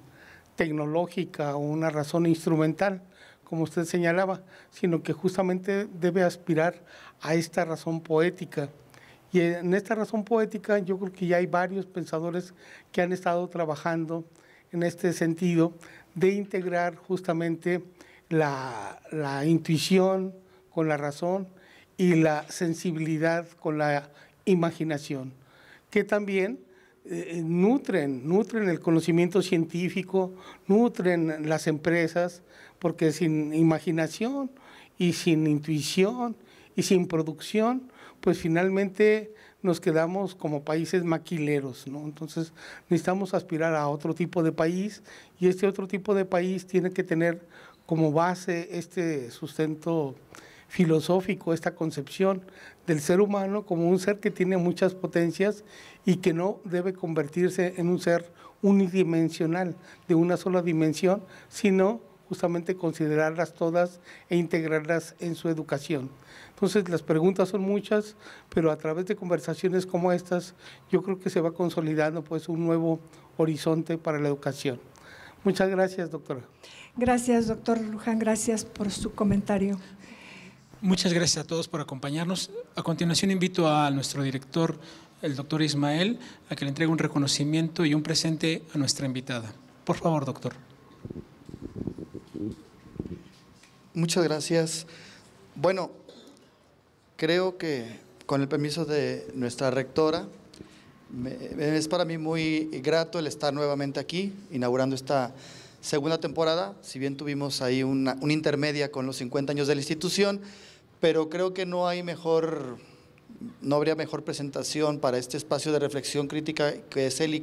tecnológica o una razón instrumental, como usted señalaba, sino que justamente debe aspirar a esta razón poética. Y en esta razón poética yo creo que ya hay varios pensadores que han estado trabajando en este sentido de integrar justamente la, intuición con la razón y la sensibilidad con la imaginación, que también eh, nutren, nutren el conocimiento científico, nutren las empresas, porque sin imaginación y sin intuición y sin producción, pues finalmente nos quedamos como países maquileros, Entonces necesitamos aspirar a otro tipo de país y este otro tipo de país tiene que tener como base este sustento filosófico, esta concepción del ser humano como un ser que tiene muchas potencias y que no debe convertirse en un ser unidimensional, de una sola dimensión, sino justamente considerarlas todas e integrarlas en su educación. Entonces, las preguntas son muchas, pero a través de conversaciones como estas, yo creo que se va consolidando pues un nuevo horizonte para la educación. Muchas gracias, doctora. Gracias, doctor Luján, gracias por su comentario. Muchas gracias a todos por acompañarnos. A continuación invito a nuestro director, el doctor Ismael, a que le entregue un reconocimiento y un presente a nuestra invitada. Por favor, doctor. Muchas gracias. Bueno, creo que con el permiso de nuestra rectora, es para mí muy grato el estar nuevamente aquí, inaugurando esta segunda temporada, si bien tuvimos ahí una, una intermedia con los 50 años de la institución, pero creo que no hay mejor no habría mejor presentación para este espacio de reflexión crítica que es el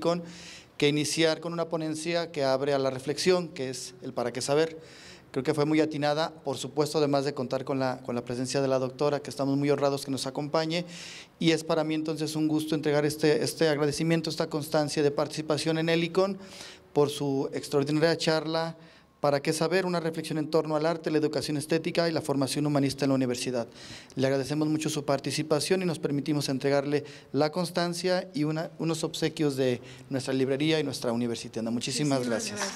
que iniciar con una ponencia que abre a la reflexión, que es el para qué saber. Creo que fue muy atinada, por supuesto, además de contar con la, con la presencia de la doctora, que estamos muy honrados que nos acompañe. Y es para mí entonces un gusto entregar este, este agradecimiento, esta constancia de participación en Helicon por su extraordinaria charla. ¿Para qué saber? Una reflexión en torno al arte, la educación estética y la formación humanista en la universidad. Le agradecemos mucho su participación y nos permitimos entregarle la constancia y unos obsequios de nuestra librería y nuestra universidad. Muchísimas, gracias.